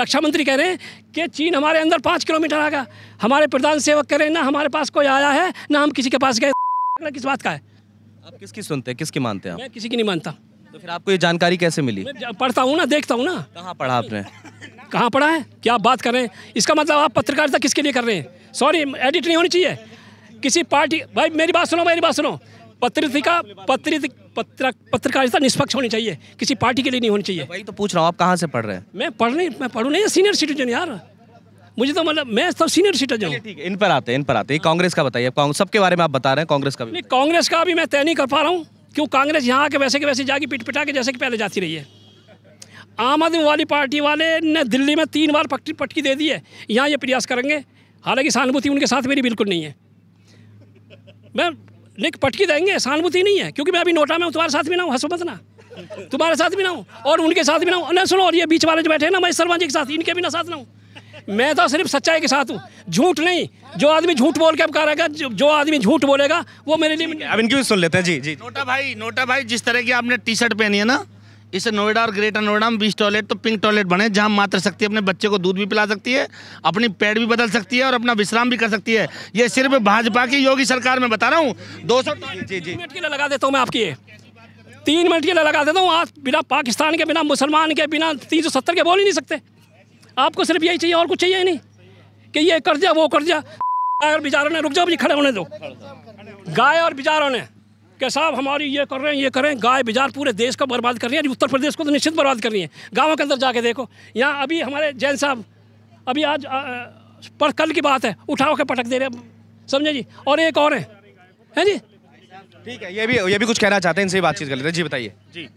Speaker 5: रक्षा मंत्री कह रहे हैं कि चीन हमारे अंदर पाँच किलोमीटर आ गया हमारे प्रधान सेवक कह रहे हैं ना हमारे पास कोई आया है ना हम किसी के पास गए किस बात का है
Speaker 1: आप किसकी सुनते हैं किसकी मानते हैं
Speaker 5: मैं किसी की नहीं मानता तो फिर आपको ये जानकारी कैसे मिली पढ़ता हूँ ना देखता हूँ ना
Speaker 1: कहाँ पढ़ा आपने
Speaker 5: कहाँ पढ़ा है क्या आप बात कर रहे हैं इसका मतलब आप पत्रकारिता किसके लिए कर रहे हैं सॉरी एडिट नहीं होनी चाहिए किसी पार्टी भाई मेरी बात सुनो मेरी बात सुनो पत्रिका पत्र पत्रकारिता निष्पक्ष होनी चाहिए किसी पार्टी के लिए नहीं होनी चाहिए भाई तो
Speaker 1: पूछ रहा हूँ आप कहाँ से पढ़ रहे
Speaker 5: हैं मैं पढ़ नहीं मैं पढ़ू नहीं सीनियर सिटीजन यार मुझे तो मतलब मैं तो सीनियर सिटीजन ठीक है इन पर आते हैं इन पर आते हैं कांग्रेस का बताइए सबके बारे में आप बता रहे हैं कांग्रेस का भी कांग्रेस का भी मैं तय नहीं कर पा रहा हूँ क्यों कांग्रेस यहाँ आके वैसे के वैसे जाएगी पिट पिटा के जैसे कि पहले जाती रही है आम आदमी वाली पार्टी वाले ने दिल्ली में तीन बार पटकी पटकी दे दी है यहाँ ये प्रयास करेंगे हालांकि सहानुभूति उनके साथ मेरी बिल्कुल नहीं है मैं लेकिन पटकी देंगे सहानुभूति नहीं है क्योंकि मैं अभी नोटा में हूँ तुम्हारे साथ भी ना हूँ हंसमत ना तुम्हारे साथ भी ना हूँ और उनके साथ भी ना हूँ ना सुनो और ये बीच वाले जो बैठे हैं ना मैं शर्मा जी के साथ इनके भी ना साथ ना हूँ मैं तो सिर्फ सच्चाई के साथ हूँ झूठ नहीं जो आदमी झूठ बोल के अब कह रहेगा जो आदमी झूठ बोलेगा वो मेरे लिए अब
Speaker 1: इनकी भी सुन लेते हैं जी जी
Speaker 5: नोटा भाई नोटा भाई जिस तरह की
Speaker 8: आपने टी शर्ट पहनी है ना इसे नोएडा और ग्रेटर नोएडा में बीस टॉयलेट तो पिंक टॉयलेट बने जहाँ मात्र सकती है अपने बच्चे को दूध भी पिला सकती है अपनी पेड़ भी बदल सकती है और अपना विश्राम भी कर सकती है ये सिर्फ भाजपा
Speaker 5: की योगी सरकार में बता रहा हूँ दो सौ जी जी मिनट के लिए लगा देता हूँ मैं आपकी तीन मिनट के लिए लगा देता हूँ आज बिना पाकिस्तान के बिना मुसलमान के बिना तीन सौ सत्तर के बोल ही नहीं सकते आपको सिर्फ यही चाहिए और कुछ चाहिए नहीं कि ये कर्जा वो कर्जा गाय और बिचारों ने रुक जाओ जी खड़े होने दो गाय और बिचारों ने कि साहब हमारी ये कर रहे हैं ये करें गाय बिजार पूरे देश को बर्बाद कर रही है उत्तर प्रदेश को तो निश्चित बर्बाद कर रही है गाँव के अंदर जाके देखो यहाँ अभी हमारे जैन साहब अभी आज पर कल की बात है उठाओ के पटक दे रहे समझे जी और एक और है हैं जी ठीक
Speaker 9: है ये भी ये भी कुछ कहना चाहते हैं इनसे बातचीत कर लेते हैं जी बताइए जी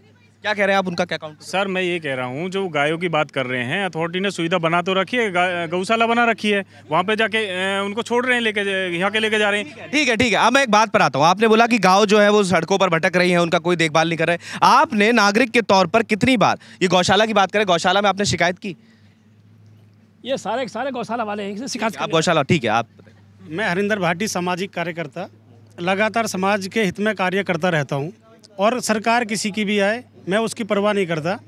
Speaker 9: क्या कह रहे हैं आप उनका क्या काउंट सर मैं ये कह रहा हूँ जो गायों की बात कर रहे हैं अथॉरिटी ने सुविधा बना तो रखी है गौशाला बना रखी है वहाँ पे जाके उनको छोड़ रहे हैं लेके यहाँ के लेके जा रहे हैं
Speaker 1: ठीक है ठीक है अब मैं एक बात पर आता हूँ आपने बोला कि गाँव जो है वो सड़कों पर भटक रही है उनका कोई देखभाल नहीं कर रहे आपने नागरिक के तौर पर कितनी बार ये गौशाला की बात करें गौशाला में आपने शिकायत की
Speaker 10: ये सारे सारे गौशाला वाले हैं शिकायत आप गौशाला ठीक है आप मैं हरिंदर भाटी सामाजिक कार्यकर्ता लगातार समाज के हित में कार्य करता रहता हूँ और सरकार किसी की भी आए मैं उसकी परवाह नहीं करता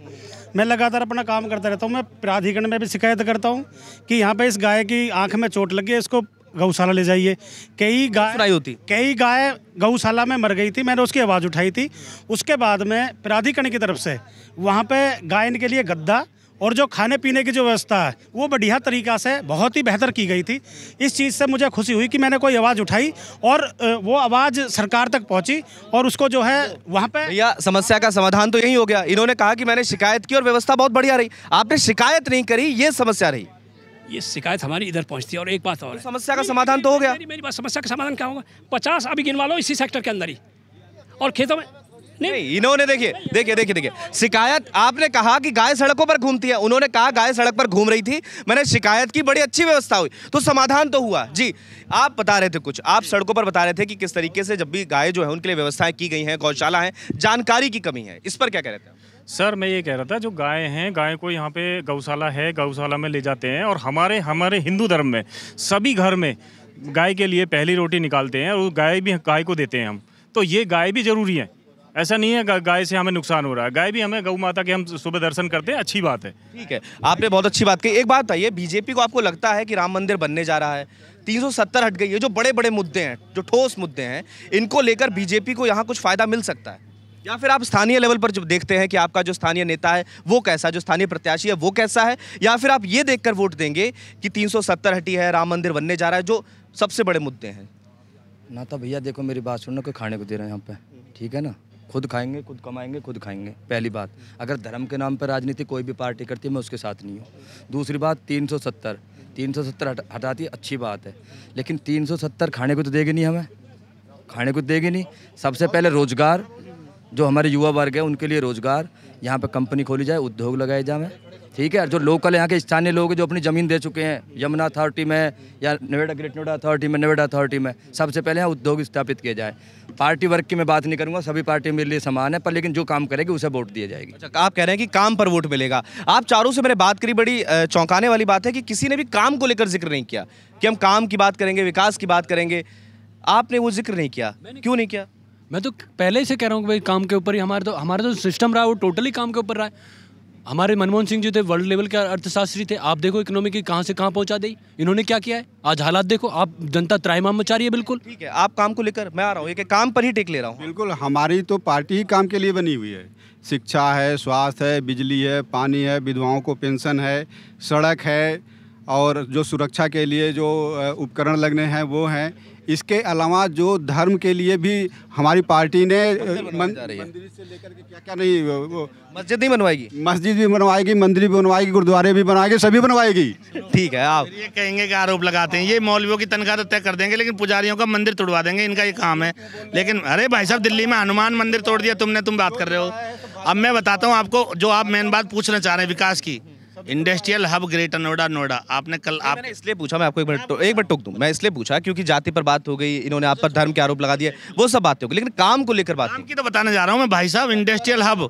Speaker 10: मैं लगातार अपना काम करता रहता हूँ मैं प्राधिकरण में भी शिकायत करता हूँ कि यहाँ पे इस गाय की आंख में चोट लगी है इसको गौशाला ले जाइए कई गाय होती कई गाय गौशाला में मर गई थी मैंने उसकी आवाज़ उठाई थी उसके बाद में प्राधिकरण की तरफ से वहाँ पे गायन के लिए गद्दा और जो खाने पीने की जो व्यवस्था है वो बढ़िया तरीक़ा से बहुत ही बेहतर की गई थी इस चीज़ से मुझे खुशी हुई कि मैंने कोई आवाज़ उठाई
Speaker 1: और वो आवाज़ सरकार तक पहुंची और उसको जो है वहाँ पे भैया समस्या का समाधान तो यही हो गया इन्होंने कहा कि मैंने शिकायत की और व्यवस्था बहुत बढ़िया रही आपने शिकायत नहीं करी ये
Speaker 5: समस्या रही ये शिकायत हमारी इधर पहुंचती है और एक बात और तो समस्या का समाधान तो हो गया मेरी बात समस्या का समाधान क्या होगा पचास अभी गिनवा लो इसी सेक्टर के अंदर ही और खेतों में नहीं इन्होंने देखिए
Speaker 1: देखिए देखिए देखिए शिकायत आपने कहा कि गाय सड़कों पर घूमती है उन्होंने कहा गाय सड़क पर घूम रही थी मैंने शिकायत की बड़ी अच्छी व्यवस्था हुई तो समाधान तो हुआ जी आप बता रहे थे कुछ आप सड़कों पर बता रहे थे कि किस तरीके से जब भी गाय जो है उनके लिए व्यवस्थाएं की गई हैं गौशाला है जानकारी की कमी है
Speaker 9: इस पर क्या कह रहे थे सर मैं ये कह रहा था जो गाय हैं गाय को यहाँ पे गौशाला है गौशाला में ले जाते हैं और हमारे हमारे हिंदू धर्म में सभी घर में गाय के लिए पहली रोटी निकालते हैं और गाय भी गाय को देते हैं हम तो ये गाय भी ज़रूरी है ऐसा नहीं है गाय से हमें नुकसान हो रहा है गाय भी हमें गऊ माता के हम सुबह दर्शन करते हैं अच्छी बात है ठीक है आपने बहुत अच्छी बात कही
Speaker 1: एक बात बताइए बीजेपी को आपको लगता है कि राम मंदिर बनने जा रहा है 370 हट गई है जो बड़े बड़े मुद्दे हैं जो ठोस मुद्दे हैं इनको लेकर बीजेपी को यहाँ कुछ फ़ायदा मिल सकता है या फिर आप स्थानीय लेवल पर जब देखते हैं कि आपका जो स्थानीय नेता है वो कैसा जो स्थानीय प्रत्याशी है वो कैसा है या फिर आप ये देखकर वोट देंगे कि 370 हटी है राम मंदिर बनने जा रहा है जो सबसे बड़े मुद्दे हैं
Speaker 11: ना तो भैया देखो मेरी बात सुनना कोई खाने को दे रहे हैं यहाँ पे ठीक है ना खुद खाएंगे खुद कमाएंगे खुद खाएंगे पहली बात अगर धर्म के नाम पर राजनीति कोई भी पार्टी करती है मैं उसके साथ नहीं हूँ दूसरी बात तीन सौ सत्तर तीन सौ सत्तर हट, हटाती अच्छी बात है लेकिन तीन सौ सत्तर खाने को तो देगी नहीं हमें खाने को तो देगी नहीं सबसे पहले रोज़गार जो हमारे युवा वर्ग है उनके लिए रोज़गार यहाँ पर कंपनी खोली जाए उद्योग लगाए जाए ठीक है जो लोकल यहाँ के स्थानीय लोग जो अपनी ज़मीन दे चुके हैं यमुना अथॉरिटी में या नोएडा ग्रेट नोएडा अथॉरिटी में नोएडा अथॉरिटी में सबसे पहले यहाँ उद्योग स्थापित किए जाए पार्टी वर्क की मैं बात नहीं करूँगा सभी पार्टी मेरे लिए समान है पर लेकिन जो काम
Speaker 1: करेगी उसे वोट दिया जाएगी अच्छा आप कह रहे हैं कि काम पर वोट मिलेगा आप चारों से मैंने बात करी बड़ी चौंकाने वाली बात है कि किसी ने भी काम को लेकर जिक्र नहीं किया कि हम काम की बात करेंगे विकास की बात करेंगे
Speaker 4: आपने वो जिक्र नहीं किया क्यों नहीं किया मैं तो पहले ही से कह रहा हूँ भाई काम के ऊपर ही तो- हमारा तो हमारा जो सिस्टम रहा है वो टोटली काम के ऊपर रहा है हमारे मनमोहन सिंह जी थे वर्ल्ड लेवल के अर्थशास्त्री थे आप देखो इकोनॉमी की कहाँ से कहाँ पहुँचा दी इन्होंने क्या किया है आज हालात देखो आप जनता त्राईमाम मचा रही है बिल्कुल ठीक है
Speaker 1: आप काम को लेकर मैं आ रहा हूँ एक काम पर ही टेक ले रहा हूँ
Speaker 6: बिल्कुल हमारी तो पार्टी ही काम के लिए बनी हुई है शिक्षा है स्वास्थ्य है बिजली है पानी है विधवाओं को पेंशन है सड़क है और जो सुरक्षा के लिए जो उपकरण लगने हैं वो हैं इसके अलावा जो धर्म के लिए भी हमारी पार्टी ने मंदिर से लेकर के क्या
Speaker 8: क्या नहीं
Speaker 6: मस्जिद नहीं बनवाएगी मस्जिद भी बनवाएगी मंदिर भी बनवाएगी गुरुद्वारे भी बनवाएगी सभी बनवाएगी
Speaker 1: ठीक है आप
Speaker 8: ये कहेंगे कि आरोप लगाते हैं ये मौलवियों की तनख्वाह तो तय कर देंगे लेकिन पुजारियों का मंदिर तोड़वा देंगे इनका ये काम है लेकिन अरे भाई साहब दिल्ली में हनुमान मंदिर तोड़ दिया तुमने तुम बात कर रहे हो अब मैं बताता हूँ आपको जो आप मेन बात पूछना चाह रहे हैं विकास की industrial hub greater
Speaker 1: Noida Noida आपने कल आप इसलिए पूछा मैं आपको एक बार तो- एक बार टोक दूं मैं इसलिए पूछा क्योंकि जाति पर बात हो गई इन्होंने आप पर धर्म के आरोप लगा दिए वो सब बातें हो गई लेकिन काम को लेकर बात की तो बताने जा रहा हूँ मैं भाई साहब इंडस्ट्रियल
Speaker 8: हब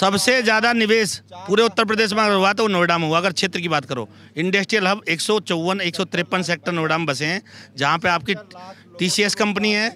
Speaker 8: सबसे ज़्यादा निवेश पूरे उत्तर प्रदेश में अगर हुआ तो नोएडा में हुआ अगर क्षेत्र की बात करो इंडस्ट्रियल हब एक सौ सेक्टर नोएडा में बसे हैं जहाँ पर आपकी टीसीएस कंपनी है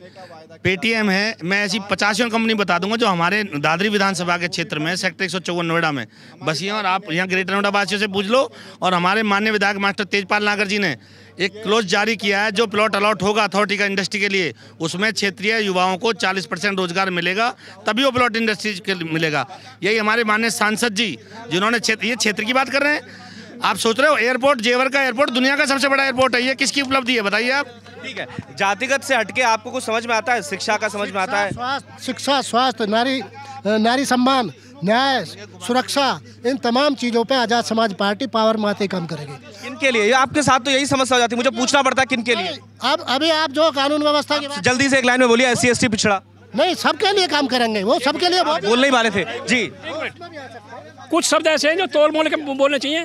Speaker 8: पेटीएम है मैं ऐसी पचासियों कंपनी बता दूंगा जो हमारे दादरी विधानसभा के क्षेत्र में सेक्टर एक सौ चौवन नोएडा में बसी हैं और आप यहाँ ग्रेटर नोएडा वासियों से पूछ लो और हमारे मान्य विधायक मास्टर तेजपाल नागर जी ने एक क्लोज जारी किया है जो प्लॉट अलॉट होगा अथॉरिटी का इंडस्ट्री के लिए उसमें क्षेत्रीय युवाओं को 40 परसेंट रोजगार मिलेगा तभी वो प्लॉट इंडस्ट्री के मिलेगा यही हमारे मान्य सांसद जी जिन्होंने ये क्षेत्र की बात कर रहे हैं आप सोच रहे हो एयरपोर्ट जेवर का एयरपोर्ट दुनिया का सबसे बड़ा एयरपोर्ट है ये किसकी उपलब्धि है बताइए आप
Speaker 3: ठीक है जातिगत से हटके
Speaker 1: आपको कुछ समझ में आता है शिक्षा का समझ में
Speaker 8: आता है
Speaker 3: शिक्षा स्वास्थ्य नारी नारी सम्मान न्याय सुरक्षा इन तमाम चीज़ों पे आज़ाद समाज पार्टी पावर माते काम करेगी
Speaker 1: किनके लिए आपके साथ तो यही समस्या हो जाती है मुझे पूछना पड़ता है किनके लिए
Speaker 3: अब अभी आप जो कानून
Speaker 5: व्यवस्था जल्दी से एक लाइन में बोलिए एस सी पिछड़ा नहीं सबके लिए काम करेंगे वो सबके लिए बोलने वाले थे जी कुछ शब्द ऐसे हैं जो तोड़ मोड़ के बोलने चाहिए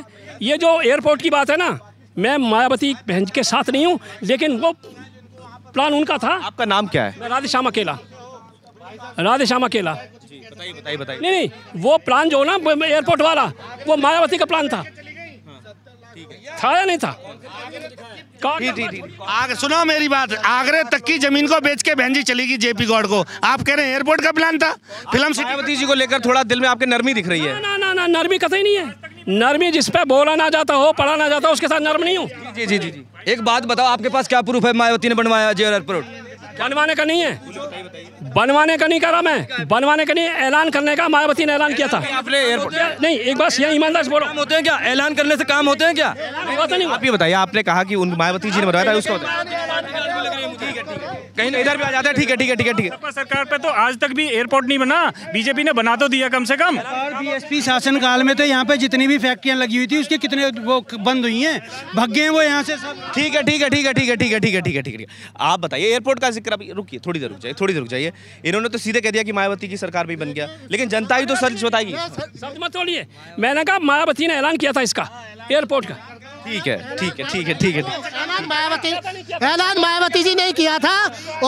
Speaker 5: ये जो एयरपोर्ट की बात है ना मैं मायावती बहन के साथ नहीं हूँ लेकिन वो प्लान उनका था आपका नाम क्या है राधे श्याम अकेला राधे श्याम अकेला बताइए बताइए बताइए नहीं नहीं वो प्लान जो ना एयरपोर्ट वाला वो मायावती का प्लान था था या नहीं था ठीक ठीक सुनो मेरी बात आगरे तक
Speaker 8: की जमीन को बेच के बहन जी चलेगी जेपी गौड़ को आप कह रहे हैं एयरपोर्ट का प्लान था फिल्म मायावती जी को लेकर
Speaker 5: थोड़ा दिल में आपके नरमी दिख रही है ना ना ना नरमी कतई नहीं है नरमी जिस पे बोला ना जाता हो पढ़ा ना जाता हो उसके साथ नर्म नहीं हूँ जी जी जी जी एक बात बताओ आपके पास क्या प्रूफ है मायावती ने बनवाया जे एयरपोर्ट बनवाने का नहीं है बनवाने का नहीं कह रहा मैं बनवाने का नहीं ऐलान करने का मायावती ने ऐलान किया था एयरपोर्ट नहीं एक बस यही ईमानदार से बोलो होते हैं क्या ऐलान करने से काम होते हैं क्या आप
Speaker 1: ही बताइए आपने कहा कि उन मायावती जी ने बताया था उसको
Speaker 9: कहीं ना इधर भी आ जाते हैं ठीक है ठीक है ठीक है ठीक है सरकार पे तो आज तक भी एयरपोर्ट नहीं बना बीजेपी ने बना तो दिया कम से कम बीएसपी शासन काल में तो यहाँ पे जितनी भी फैक्ट्रियाँ लगी हुई थी उसके कितने वो
Speaker 1: बंद हुई हैं भग गए वो यहाँ से ठीक है ठीक है ठीक है ठीक है ठीक है ठीक है ठीक है ठीक है आप बताइए एयरपोर्ट का जिक्र अभी रुकिए थोड़ी देर रुक जाइए थोड़ी देर रुक जाइए इन्होंने तो सीधे कह दिया कि मायावती की सरकार भी बन गया लेकिन जनता
Speaker 5: ही तो सच बताएगी सच मत छोड़िए मैंने कहा मायावती ने ऐलान किया था इसका एयरपोर्ट का ठीक है ठीक है ठीक है ठीक है ऐलान मायावती ऐलान मायावती जी ने किया था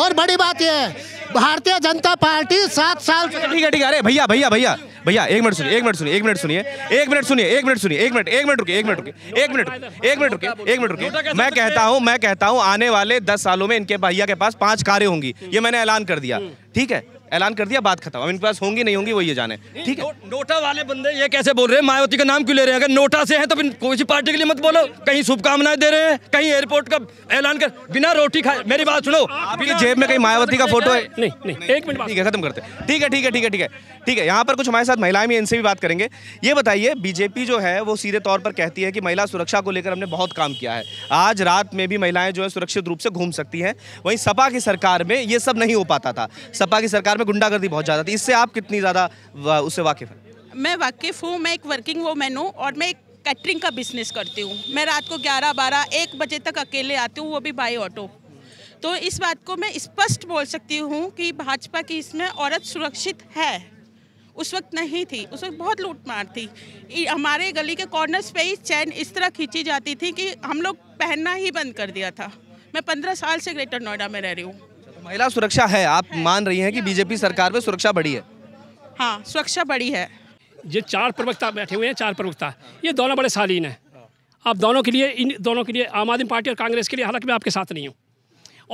Speaker 3: और बड़ी बात यह है भारतीय जनता पार्टी सात साल ठीक है ठीक है अरे
Speaker 1: भैया भैया भैया भैया एक मिनट सुनिए एक मिनट सुनिए एक मिनट सुनिए एक मिनट सुनिए एक मिनट सुनिए एक मिनट एक मिनट रुकिए एक मिनट रुकिए एक मिनट एक मिनट रुकिए एक मिनट रुकिए मैं कहता हूँ मैं कहता हूँ आने वाले दस सालों में इनके भैया के पास पांच कारें होंगी ये मैंने ऐलान कर दिया ठीक है ऐलान कर दिया बात खत्म अब इनके पास होंगी नहीं होंगी वो ये जाने ठीक है नोटा वाले बंदे ये कैसे बोल रहे हैं मायावती का नाम क्यों ले रहे हैं अगर नोटा से है तो किसी पार्टी के लिए मत
Speaker 11: बोलो कहीं शुभकामनाएं दे रहे हैं कहीं एयरपोर्ट का ऐलान कर बिना रोटी खाए मेरी बात सुनो आपकी
Speaker 5: तो जेब में कहीं मायावती का फोटो है नहीं नहीं एक मिनट ठीक है खत्म करते
Speaker 1: ठीक है ठीक है ठीक है ठीक है ठीक है यहाँ पर कुछ हमारे साथ महिलाएं भी इनसे भी बात करेंगे ये बताइए बीजेपी जो है वो सीधे तौर पर कहती है कि महिला सुरक्षा को लेकर हमने बहुत काम किया है आज रात में भी महिलाएं जो है सुरक्षित रूप से घूम सकती हैं वहीं सपा की सरकार में ये सब नहीं हो पाता था सपा की सरकार में में गुंडागर्दी बहुत ज़्यादा थी इससे आप कितनी ज़्यादा उससे वाकिफ़ हैं
Speaker 10: मैं वाकिफ़ हूँ मैं एक वर्किंग वूमेन हूँ और मैं एक कैटरिंग का बिजनेस करती हूँ मैं रात को ग्यारह बारह एक बजे तक अकेले आती हूँ वो भी बाई ऑटो तो इस बात को मैं स्पष्ट बोल सकती हूँ कि भाजपा की इसमें औरत सुरक्षित है उस वक्त नहीं थी उस वक्त बहुत लूटमार थी हमारे गली के कॉर्नर्स पे ही चैन इस तरह खींची जाती थी कि हम लोग पहनना ही बंद कर दिया था मैं पंद्रह साल से ग्रेटर नोएडा में रह रही हूँ
Speaker 1: महिला सुरक्षा है आप मान रही हैं कि बीजेपी सरकार में सुरक्षा बढ़ी है
Speaker 5: हाँ सुरक्षा बढ़ी है ये चार प्रवक्ता बैठे हुए हैं चार प्रवक्ता ये दोनों बड़े शालीन हैं आप दोनों के लिए इन दोनों के लिए आम आदमी पार्टी और कांग्रेस के लिए हालांकि मैं आपके साथ नहीं हूँ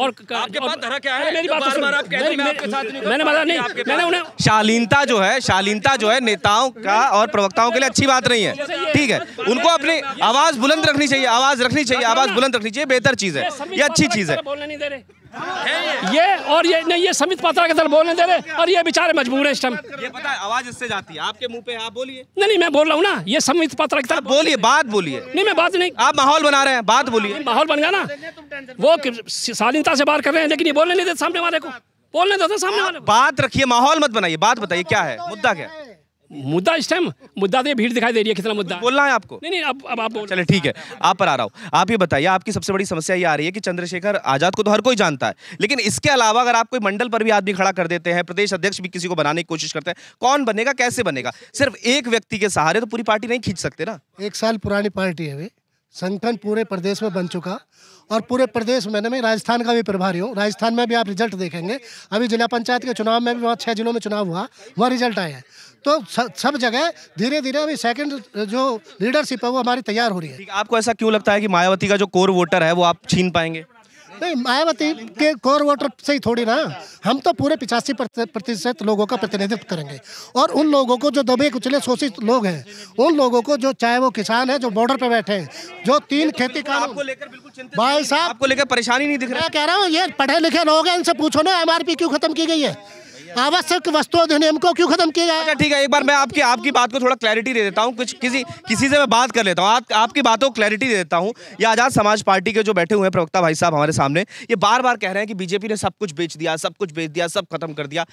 Speaker 5: और आपके पास धरा क्या है मेरी बात तो मैंने बोला तो नहीं मैंने उन्हें
Speaker 1: शालीनता जो है शालीनता जो है नेताओं का और प्रवक्ताओं के लिए अच्छी बात नहीं है ठीक है उनको अपनी आवाज बुलंद
Speaker 5: रखनी चाहिए आवाज रखनी चाहिए आवाज बुलंद रखनी चाहिए बेहतर चीज है ये अच्छी तो चीज है बोलने नहीं दे रहे ये और ये नहीं ये समित पात्रा के दल बोलने दे रहे और ये बेचारे मजबूर है इस टाइम ये पता है आवाज इससे
Speaker 1: जाती है आपके मुंह पे आप
Speaker 5: बोलिए नहीं नहीं मैं बोल रहा हूँ ना ये समित पात्रा के दल बोलिए बात बोलिए नहीं मैं बात नहीं आप माहौल बना रहे हैं बात बोलिए माहौल बन गया ना वो शालीनता से बात कर रहे हैं लेकिन ये बोलने नहीं देते सामने वाले को बोलने देते सामने वाले
Speaker 1: बात रखिए माहौल मत बनाइए बात बताइए क्या है मुद्दा क्या है मुद्दा
Speaker 5: इस टाइम मुद्दा तो भीड़ दिखाई दे रही है कितना मुद्दा बोलना है आपको नहीं नहीं अब अब आप
Speaker 1: चले ठीक है आप पर आ रहा हूँ आप ये बताइए आपकी सबसे बड़ी समस्या ये आ रही है कि चंद्रशेखर आजाद को तो हर कोई जानता है लेकिन इसके अलावा अगर आप कोई मंडल पर भी आदमी खड़ा कर देते हैं प्रदेश अध्यक्ष भी किसी को बनाने की कोशिश करते हैं कौन बनेगा कैसे बनेगा सिर्फ एक व्यक्ति के सहारे तो पूरी पार्टी नहीं खींच सकते ना
Speaker 3: एक साल पुरानी पार्टी है वे संगठन पूरे प्रदेश में बन चुका और पूरे प्रदेश में मैं राजस्थान का भी प्रभारी हूँ राजस्थान में भी आप रिजल्ट देखेंगे अभी जिला पंचायत के चुनाव में भी वहाँ छः जिलों में चुनाव हुआ वहाँ रिजल्ट आया है तो सब जगह धीरे धीरे अभी सेकंड जो लीडरशिप है वो हमारी तैयार हो रही है आपको ऐसा
Speaker 1: क्यों लगता है कि मायावती का जो कोर वोटर है वो आप छीन पाएंगे
Speaker 3: नहीं मायावती के कोर वोटर से ही थोड़ी ना हम तो पूरे पिचासी प्रतिशत लोगों का प्रतिनिधित्व करेंगे और उन लोगों को जो दबे कुचले शोषित लोग हैं उन लोगों को जो चाहे वो किसान है जो बॉर्डर पे बैठे हैं जो तीन खेती का आपको लेकर भाई साहब आपको लेकर परेशानी नहीं दिख रहा कह रहा हूँ ये पढ़े लिखे लोग हैं इनसे पूछो ना एम क्यों खत्म की गई है आवश्यक वस्तु अधिनियम को क्यों खत्म किया जाए अच्छा, ठीक है
Speaker 1: एक बार मैं आपकी आपकी बात को थोड़ा क्लैरिटी दे देता हूँ कुछ किसी किसी से मैं बात कर लेता हूँ आप, आपकी बात को क्लैरिटी दे देता हूँ ये आज़ाद समाज पार्टी के जो बैठे हुए हैं प्रवक्ता भाई साहब हमारे सामने ये बार बार कह रहे हैं कि बीजेपी ने सब कुछ बेच दिया सब कुछ बेच दिया सब खत्म कर दिया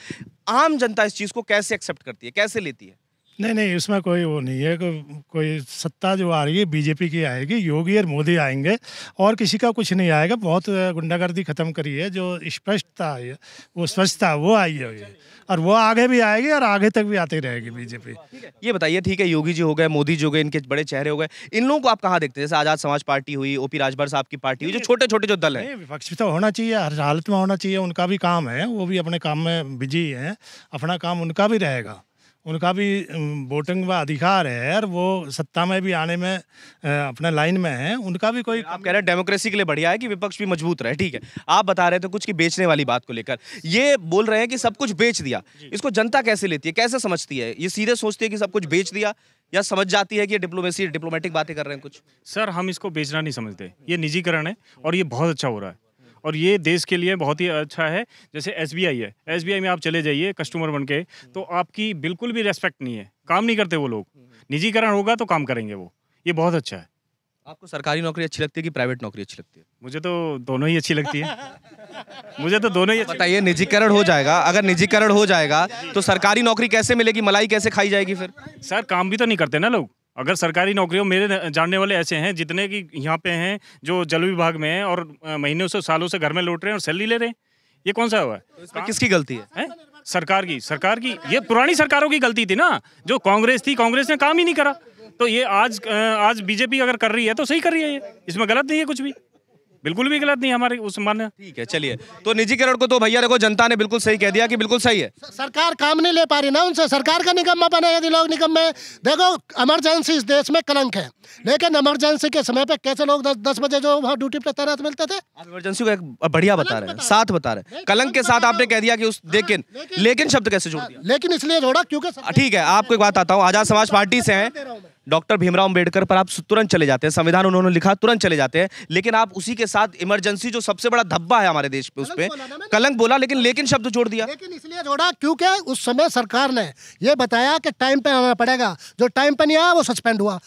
Speaker 1: आम जनता इस चीज़ को कैसे एक्सेप्ट करती है कैसे लेती है
Speaker 10: नहीं नहीं उसमें कोई वो नहीं है को, कोई सत्ता जो आ रही है बीजेपी की आएगी योगी और मोदी आएंगे और किसी का कुछ नहीं आएगा बहुत गुंडागर्दी खत्म करी है जो स्पष्टता आई है वो स्वच्छता वो आई है और वो आगे भी आएगी और आगे तक भी आती रहेगी
Speaker 1: बीजेपी ये बताइए ठीक है योगी जी हो गए मोदी जी हो गए इनके बड़े चेहरे हो गए इन लोगों को आप कहाँ देखते हैं जैसे आजाद समाज पार्टी हुई ओपी राजभर साहब की पार्टी हुई जो छोटे छोटे जो दल है
Speaker 10: विपक्ष तो होना चाहिए हर हालत में होना चाहिए उनका भी काम है वो भी अपने काम में बिजी है अपना काम उनका भी रहेगा उनका भी वोटिंग का अधिकार है और वो सत्ता में भी आने में अपने लाइन में
Speaker 1: है उनका भी कोई आप कह रहे हैं डेमोक्रेसी के लिए बढ़िया है कि विपक्ष भी मजबूत रहे ठीक है आप बता रहे थे तो कुछ कि बेचने वाली बात को लेकर ये बोल रहे हैं कि सब कुछ बेच दिया इसको जनता कैसे लेती है कैसे समझती है ये
Speaker 9: सीधे सोचती है कि सब कुछ बेच दिया या समझ जाती है कि डिप्लोमेसी डिप्लोमेटिक बातें कर रहे हैं कुछ सर हम इसको बेचना नहीं समझते ये निजीकरण है और ये बहुत अच्छा हो रहा है और ये देश के लिए बहुत ही अच्छा है जैसे एस है एस में आप चले जाइए कस्टमर बन के हम्म। तो आपकी बिल्कुल भी रेस्पेक्ट नहीं है काम नहीं करते वो लोग हम्म। निजीकरण होगा तो काम करेंगे वो ये बहुत अच्छा है
Speaker 4: आपको
Speaker 1: सरकारी नौकरी अच्छी लगती है कि प्राइवेट नौकरी अच्छी लगती है
Speaker 9: मुझे तो दोनों ही अच्छी लगती है *laughs* मुझे तो
Speaker 1: दोनों ही बताइए निजीकरण हो जाएगा अगर निजीकरण हो जाएगा तो सरकारी नौकरी कैसे मिलेगी मलाई कैसे
Speaker 9: खाई जाएगी फिर सर काम भी तो नहीं करते ना लोग अगर सरकारी नौकरियों मेरे जानने वाले ऐसे हैं जितने कि यहाँ पे हैं जो जल विभाग में हैं और महीनों से सालों से घर में लौट रहे हैं और सैलरी ले रहे हैं ये कौन सा हुआ है तो किसकी गलती है, है? सरकार की सरकार की ये पुरानी सरकारों की गलती थी ना जो कांग्रेस थी कांग्रेस ने काम ही नहीं करा तो ये आज आज बीजेपी अगर कर रही है तो सही कर रही है ये इसमें गलत नहीं है कुछ भी बिल्कुल भी गलत नहीं हमारे उस मान ठीक है चलिए तो निजीकरण
Speaker 1: को तो भैया देखो जनता ने बिल्कुल सही कह दिया कि बिल्कुल सही है
Speaker 3: सरकार काम नहीं ले पा रही ना उनसे सरकार का निगम बना यदि लोग निगम में देखो इमरजेंसी इस देश में कलंक है लेकिन इमरजेंसी के समय पर कैसे लोग दस, दस बजे जो वहाँ ड्यूटी पे तैनात मिलते थे
Speaker 1: इमरजेंसी को एक बढ़िया बता रहे हैं साथ बता रहे हैं कलंक के साथ आपने कह दिया कि उस हाँ, लेकिन लेकिन शब्द कैसे जोड़ हाँ, दिया लेकिन इसलिए जोड़ा क्योंकि ठीक है आपको एक बात आता हूँ आजाद समाज पार्टी से है डॉक्टर भीमराव अंबेडकर पर आप तुरंत चले जाते हैं संविधान उन्होंने लिखा तुरंत चले जाते हैं लेकिन आप उसी के साथ इमरजेंसी जो सबसे बड़ा धब्बा है हमारे देश पे उस पर कलंक बोला लेकिन लेकिन शब्द जोड़ दिया लेकिन
Speaker 3: इसलिए जोड़ा क्योंकि उस समय सरकार ने यह बताया कि टाइम पे आना पड़ेगा जो टाइम पे नहीं आया वो सस्पेंड हुआ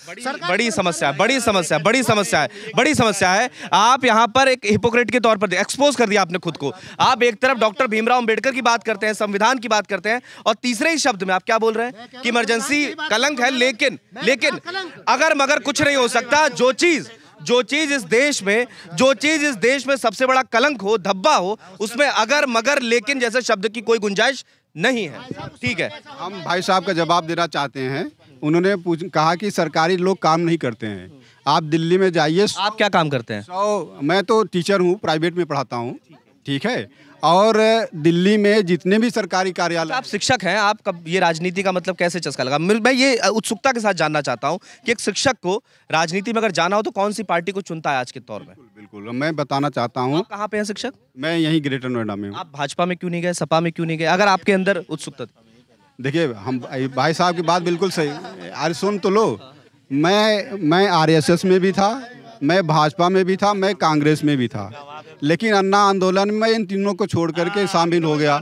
Speaker 1: बड़ी समस्या बड़ी समस्या बड़ी समस्या है बड़ी समस्या है आप यहाँ पर एक हिपोक्रेट के तौर पर एक्सपोज कर दिया आपने खुद को आप एक तरफ डॉक्टर भीमराव अम्बेडकर की बात करते हैं संविधान की बात करते हैं और तीसरे ही शब्द में आप क्या बोल रहे हैं कि इमरजेंसी कलंक है लेकिन लेकिन लेकिन अगर मगर कुछ नहीं हो सकता जो चीज़ जो चीज इस देश में जो चीज इस देश में सबसे बड़ा कलंक हो धब्बा हो उसमें अगर मगर लेकिन जैसे शब्द की कोई गुंजाइश नहीं है ठीक है
Speaker 6: हम भाई साहब का जवाब देना चाहते हैं उन्होंने कहा कि सरकारी लोग काम नहीं करते हैं आप दिल्ली में जाइए आप क्या काम करते हैं सौ मैं तो टीचर हूँ प्राइवेट में पढ़ाता हूँ ठीक है
Speaker 1: और दिल्ली में जितने भी सरकारी कार्यालय आप शिक्षक हैं आप कब ये राजनीति का मतलब कैसे चस्का लगा मैं ये उत्सुकता के साथ जानना चाहता हूँ कि एक शिक्षक को राजनीति में अगर जाना हो तो कौन सी पार्टी को चुनता है आज के तौर में
Speaker 6: बिल्कुल मैं बताना चाहता हूँ कहाँ पे है शिक्षक मैं यही ग्रेटर नोएडा में
Speaker 1: हूँ आप भाजपा में क्यों नहीं गए सपा में क्यों नहीं गए अगर आपके अंदर उत्सुकता
Speaker 6: देखिए हम भाई साहब की बात बिल्कुल सही अरे सुन तो लो मैं मैं आरएसएस में भी था मैं भाजपा में भी था मैं कांग्रेस में भी था लेकिन अन्ना आंदोलन में इन तीनों को छोड़ करके हाँ, शामिल हो गया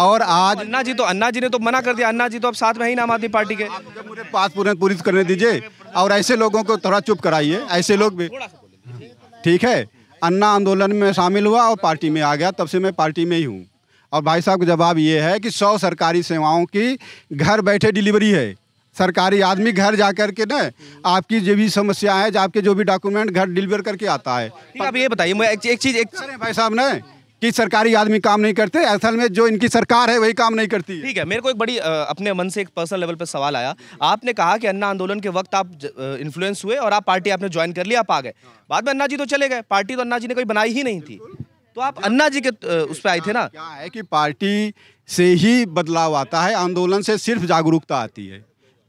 Speaker 6: और आज अन्ना जी तो अन्ना जी ने तो मना कर दिया अन्ना जी तो अब साथ में ही आम आदमी पार्टी के पास पूरे पूरी करने दीजिए और ऐसे लोगों को थोड़ा चुप कराइए ऐसे लोग भी ठीक है अन्ना आंदोलन में शामिल हुआ और पार्टी में आ गया तब से मैं पार्टी में ही हूँ और भाई साहब का जवाब ये है कि सौ सरकारी सेवाओं की घर बैठे डिलीवरी है सरकारी आदमी घर जा कर के न आपकी जो भी समस्या है आपके जो भी डॉक्यूमेंट घर डिलीवर करके आता है आप ये बताइए मैं एक, एक चीज़ एक भाई साहब ने कि सरकारी आदमी काम नहीं करते असल में जो इनकी सरकार है वही
Speaker 1: काम नहीं करती ठीक है मेरे को एक बड़ी अपने मन से एक पर्सनल लेवल पर सवाल आया आपने कहा कि अन्ना आंदोलन के वक्त आप इन्फ्लुएंस हुए और आप पार्टी आपने ज्वाइन कर लिया आप आ गए बाद में अन्ना जी तो चले गए पार्टी तो अन्ना जी ने कोई बनाई ही नहीं थी तो आप अन्ना जी के उस पर आए थे ना क्या है कि पार्टी से ही बदलाव आता है आंदोलन से सिर्फ जागरूकता आती
Speaker 6: है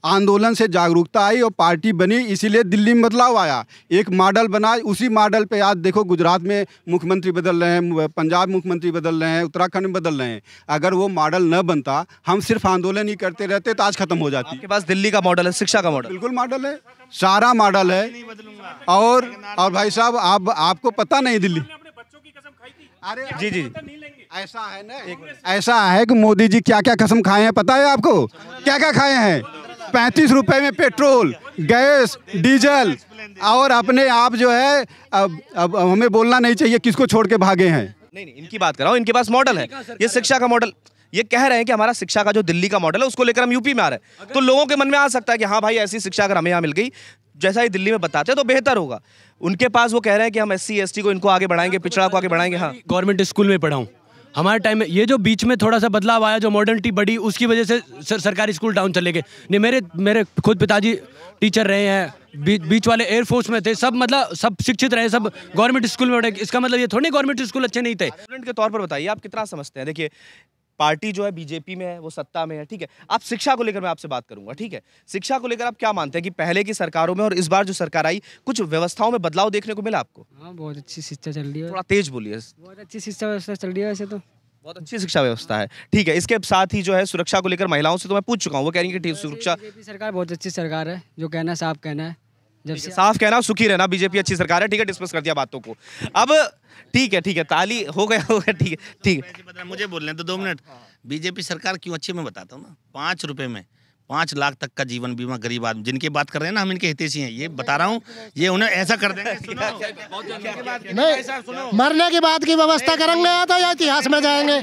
Speaker 6: आंदोलन से जागरूकता आई और पार्टी बनी इसीलिए दिल्ली में बदलाव आया एक मॉडल बना उसी मॉडल पे आज देखो गुजरात में मुख्यमंत्री बदल रहे हैं पंजाब मुख्यमंत्री बदल रहे हैं उत्तराखंड में बदल रहे हैं अगर वो मॉडल न बनता हम सिर्फ आंदोलन ही करते रहते तो आज खत्म हो जाती आपके पास दिल्ली का मॉडल है शिक्षा का मॉडल बिल्कुल मॉडल है सारा मॉडल है और और भाई साहब आप आपको पता नहीं दिल्ली अरे जी जी
Speaker 7: ऐसा है ना
Speaker 6: ऐसा है कि मोदी जी क्या क्या कसम खाए हैं पता है आपको क्या क्या खाए हैं पैंतीस रुपए में पेट्रोल गैस डीजल और अपने आप जो है अब अब हमें बोलना नहीं चाहिए किसको छोड़ के भागे हैं
Speaker 1: नहीं नहीं इनकी बात कर रहा हूँ इनके पास मॉडल है ये शिक्षा का मॉडल ये कह रहे हैं कि हमारा शिक्षा का जो दिल्ली का मॉडल है उसको लेकर हम यूपी में आ रहे हैं तो लोगों के मन में आ सकता है कि हाँ भाई ऐसी शिक्षा अगर हमें यहाँ मिल गई जैसा ही दिल्ली में बताते हैं तो बेहतर होगा उनके पास वो कह रहे हैं कि हम एस सी को इनको आगे बढ़ाएंगे पिछड़ा को आगे बढ़ाएंगे हाँ
Speaker 4: गवर्नमेंट स्कूल में पढ़ाऊँ हमारे टाइम में ये जो बीच में थोड़ा सा बदलाव आया जो मॉडर्निटी बढ़ी उसकी वजह से सर, सरकारी स्कूल डाउन चले गए नहीं मेरे मेरे खुद पिताजी टीचर रहे हैं बी, बीच वाले एयरफोर्स में थे सब मतलब सब शिक्षित रहे सब गवर्नमेंट स्कूल में पढ़े इसका मतलब ये थोड़े गवर्नमेंट स्कूल अच्छे नहीं थे स्टूडेंट के तौर पर बताइए आप
Speaker 1: कितना समझते हैं देखिए पार्टी जो है बीजेपी में है वो सत्ता में है ठीक है आप शिक्षा को लेकर मैं आपसे बात करूंगा ठीक है शिक्षा को लेकर आप क्या मानते हैं कि पहले की सरकारों में और इस बार जो सरकार आई कुछ व्यवस्थाओं में बदलाव देखने को मिला आपको हाँ, बहुत अच्छी शिक्षा चल रही है थोड़ा तेज बोलिए बहुत अच्छी शिक्षा व्यवस्था चल रही है वैसे तो बहुत अच्छी शिक्षा व्यवस्था है ठीक है इसके साथ ही जो है सुरक्षा को लेकर महिलाओं से तो मैं पूछ चुका हूँ वो कह रही है सरकार
Speaker 10: बहुत अच्छी सरकार है जो कहना है साफ कहना है
Speaker 1: साफ कहना सुखी रहना बीजेपी अच्छी सरकार है ठीक है डिस्कस कर दिया बातों को अब ठीक है ठीक है ताली हो गया हो गया ठीक है ठीक है
Speaker 8: मतलब मुझे बोलने तो दो मिनट हाँ, हाँ। बीजेपी सरकार क्यों अच्छी मैं बताता हूँ ना पाँच रुपये में पाँच लाख तक का जीवन बीमा गरीब आदमी जिनकी बात कर रहे हैं ना हम इनके हितेशी हैं ये बता रहा हूँ ये उन्हें ऐसा कर देंगे
Speaker 1: नहीं मरने के बाद की व्यवस्था करेंगे तो या इतिहास में
Speaker 8: जाएंगे